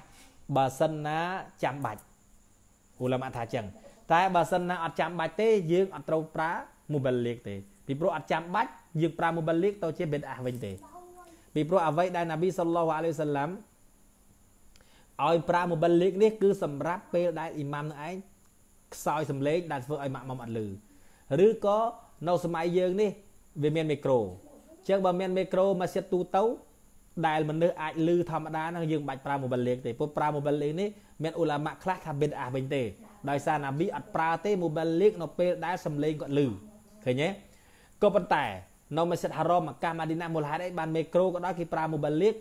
បើសិនណាចាំបាច់ឧឡាមាថាអញ្ចឹងតែបើសិនណាអត់ចាំបាច់ទេ យើងអត់ត្រូវប្រើ mobile leak ទេពីព្រោះអត់ចាំបាច់យើងប្រើ mobile leak ទៅជាបេតអាវិញទេពីព្រោះអ្វីដែលណាប៊ីសុលឡោះអាឡៃសាឡាំឲ្យប្រើ mobile leak នេះ គឺសម្រាប់ពេលដែលអ៊ីម៉ាមនឹងឯងខ្សោយសំឡេងដែលធ្វើឲ្យម៉ាក់មុំអត់ឮឬក៏នៅសម័យយើងនេះ វាមានមីក្រូអញ្ចឹងបើមានមីក្រូម៉ាស៊ីនទូទៅ ដែលមនុស្សអាចឮធម្មតាហ្នឹងយើងមិនបាច់ប្រើ mobile leak ទេពុទ្ធប្រើ mobile leak នេះមានអ៊ូឡាម៉ាក់ខ្លះថាបេតអាវិញទេដោយសារណាប៊ីអត់ប្រើទេ mobile leak នៅពេលដែលសំឡេងគាត់ឮឃើញទេក៏ប៉ុន្តែនៅមស្ជីតហារ៉មអាកាសម៉ាឌីណាមូលហេតុអីបានមេក្រូក៏ដោយគេប្រើ mobile leak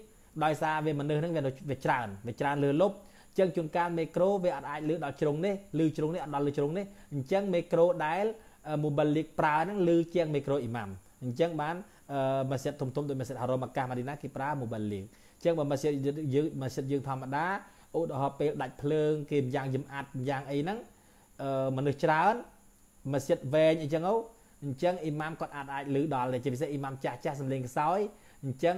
ដោយសារវាមនុស្សហ្នឹងវាច្រើនវាច្រើនលើលប់អញ្ចឹងជួនកាលមេក្រូវាអត់អាចលឺដល់ជ្រុងនេះលឺជ្រុងនេះអត់ដល់លឺជ្រុងនេះអញ្ចឹងមេក្រូដែល mobile leak ប្រើហ្នឹងលឺជាងមេក្រូអ៊ីម៉ាំអញ្ចឹងបានម៉ាស៊ីតធំៗដោយម៉ាស៊ីតហារ៉មអាកាសម៉ាឌីណាគេប្រើ mobile leak អញ្ចឹងបើម៉ាស៊ីតយើងម៉ាស៊ីតយើងធម្មតាឧទាហរណ៍ពេលដាច់ភ្លើងគេម្យ៉ាងយំអាត់ម្យ៉ាងអីហ្នឹងអឺមនុស្សច្រើនមស្ជីតវែងអីចឹងហ៎អញ្ចឹងអ៊ីម៉ាមគាត់អាចអាចឮដល់តែជាពិសេសអ៊ីម៉ាមចាស់ចាស់សំលេងខ្សោយអញ្ចឹង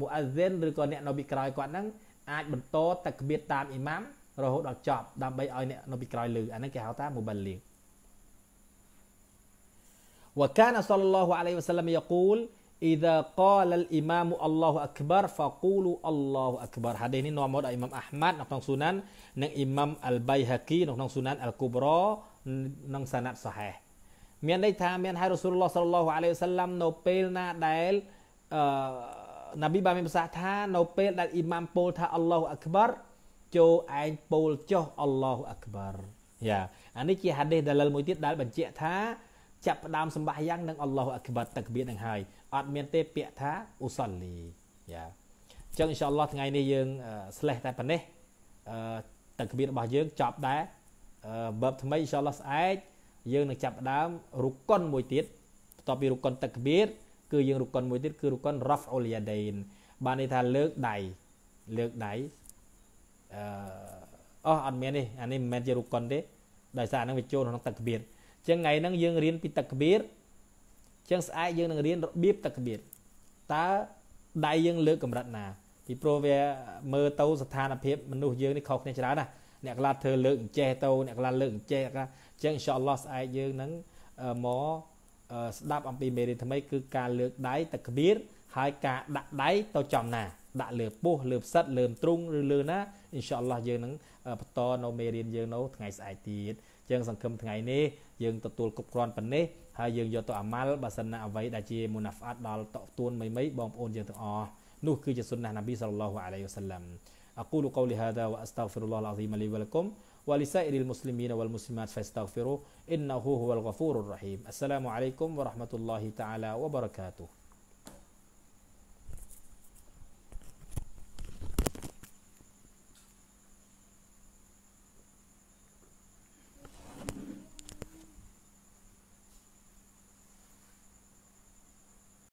មូអាហ្សិនឬក៏អ្នកនៅពីក្រោយគាត់ហ្នឹងអាចបន្តតក្បៀតតាមអ៊ីម៉ាមរហូតដល់ចប់ដើម្បីឲ្យអ្នកនៅពីក្រោយឮអាហ្នឹងគេហៅថា mobile league وكان صلى الله عليه وسلم يقول إذا قال الإمام الله أكبر فقولوا الله أكبر ហាឌីសនេះនាំមកដោយអ៊ីម៉ាំអាហ្មាត់នៅក្នុងស៊ូណាននិងអ៊ីម៉ាំអលបៃហាគីនៅក្នុងស៊ូណានអលគូប្រ៉និងសាណាត់សហេះមានន័យថាមានហើយរ៉ូស៊ូលឡោះសល្លោះអាឡៃវសាឡាំនៅពេលណាដែលអឺនប៊ីបានមានប្រសាសន៍ថានៅពេលដែលអ៊ីម៉ាំពោលថាអល់ឡោះអាក់បាចូលឯងពោលចុះអល់ឡោះអាក់បាយ៉ាអានេះជាហាឌីសដែលលមួយទៀតដែលបញ្ជាក់ថាចាប់ផ្ដើមសម្បាយ៉ាងនឹងអល់ឡោះអាក់បាតាក្បៀននឹងហើយអត់មានទេពាក្យថាអ៊ូសលីយ៉ាអញ្ចឹងអ៊ីនសាអល់ឡោះថ្ងៃនេះយើង slash តែប៉ុណ្ណេះអឺតាក្បៀររបស់យើងចប់ដែរបើបថ្មីអ៊ីនសាអល់ឡោះស្អែកយើងនឹងចាប់ដើមរុកុនមួយទៀតបន្ទាប់ពីរុកុនតាក្បៀរគឺយើងរុកុនមួយទៀតគឺរុកុនរ៉ាហ្វអ៊ូលយ៉ាដេនបានន័យថាលើកដៃលើកដៃអឺអស់អត់មានទេអានេះមិនមែនជារុកុនទេដោយសារហ្នឹងវាចូលក្នុងតាក្បៀរអញ្ចឹងថ្ងៃហ្នឹងយើងរៀនពីតាក្បៀរចឹងស្អែកយើងនឹងរៀនរបៀបទឹករបៀបតើដៃយើងលើកកម្រិតណាពីព្រោះវា មើលទៅស្ថានភាពមនុស្សយើងនេះខុសគ្នាច្រើនណាអ្នកខ្លះធ្វើលើកអញ្ចេះទៅអ្នកខ្លះលើកអញ្ចេះខ្លះចឹងអ៊ីនសាអល់ឡោះស្អែកយើងនឹងមកស្ដាប់ អំពីមេរៀនថ្មី គឺការលើកដៃទឹករបៀបហើយការដាក់ដៃទៅចំណាដាក់លើ ពោះ លើផ្សិតលើទ្រូងឬលើណាអ៊ីនសាអល់ឡោះយើងនឹងបន្តនៅមេរៀនយើងនៅថ្ងៃស្អែកទៀតចឹងសង្ឃឹមថ្ងៃនេះយើងទទួលគ្រប់គ្រាន់ប៉ុណ្ណេះហើយយើងយកទៅអាម៉ាល់បើសិនណាអ្វីដែលជាមុណាហ្វអាតដល់តកទួនមីមីបងប្អូនយើងទាំងអស់នោះគឺជាសុនណះណាប៊ីសល្លឡោះអាឡៃវ៉ាសាឡាំ أقول قولي هذا وأستغفر الله العظيم لي ولكم ولسائر المسلمين والمسلمات فاستغفروه إنه هو الغفور الرحيم السلام عليكم ورحمة الله تعالى وبركاته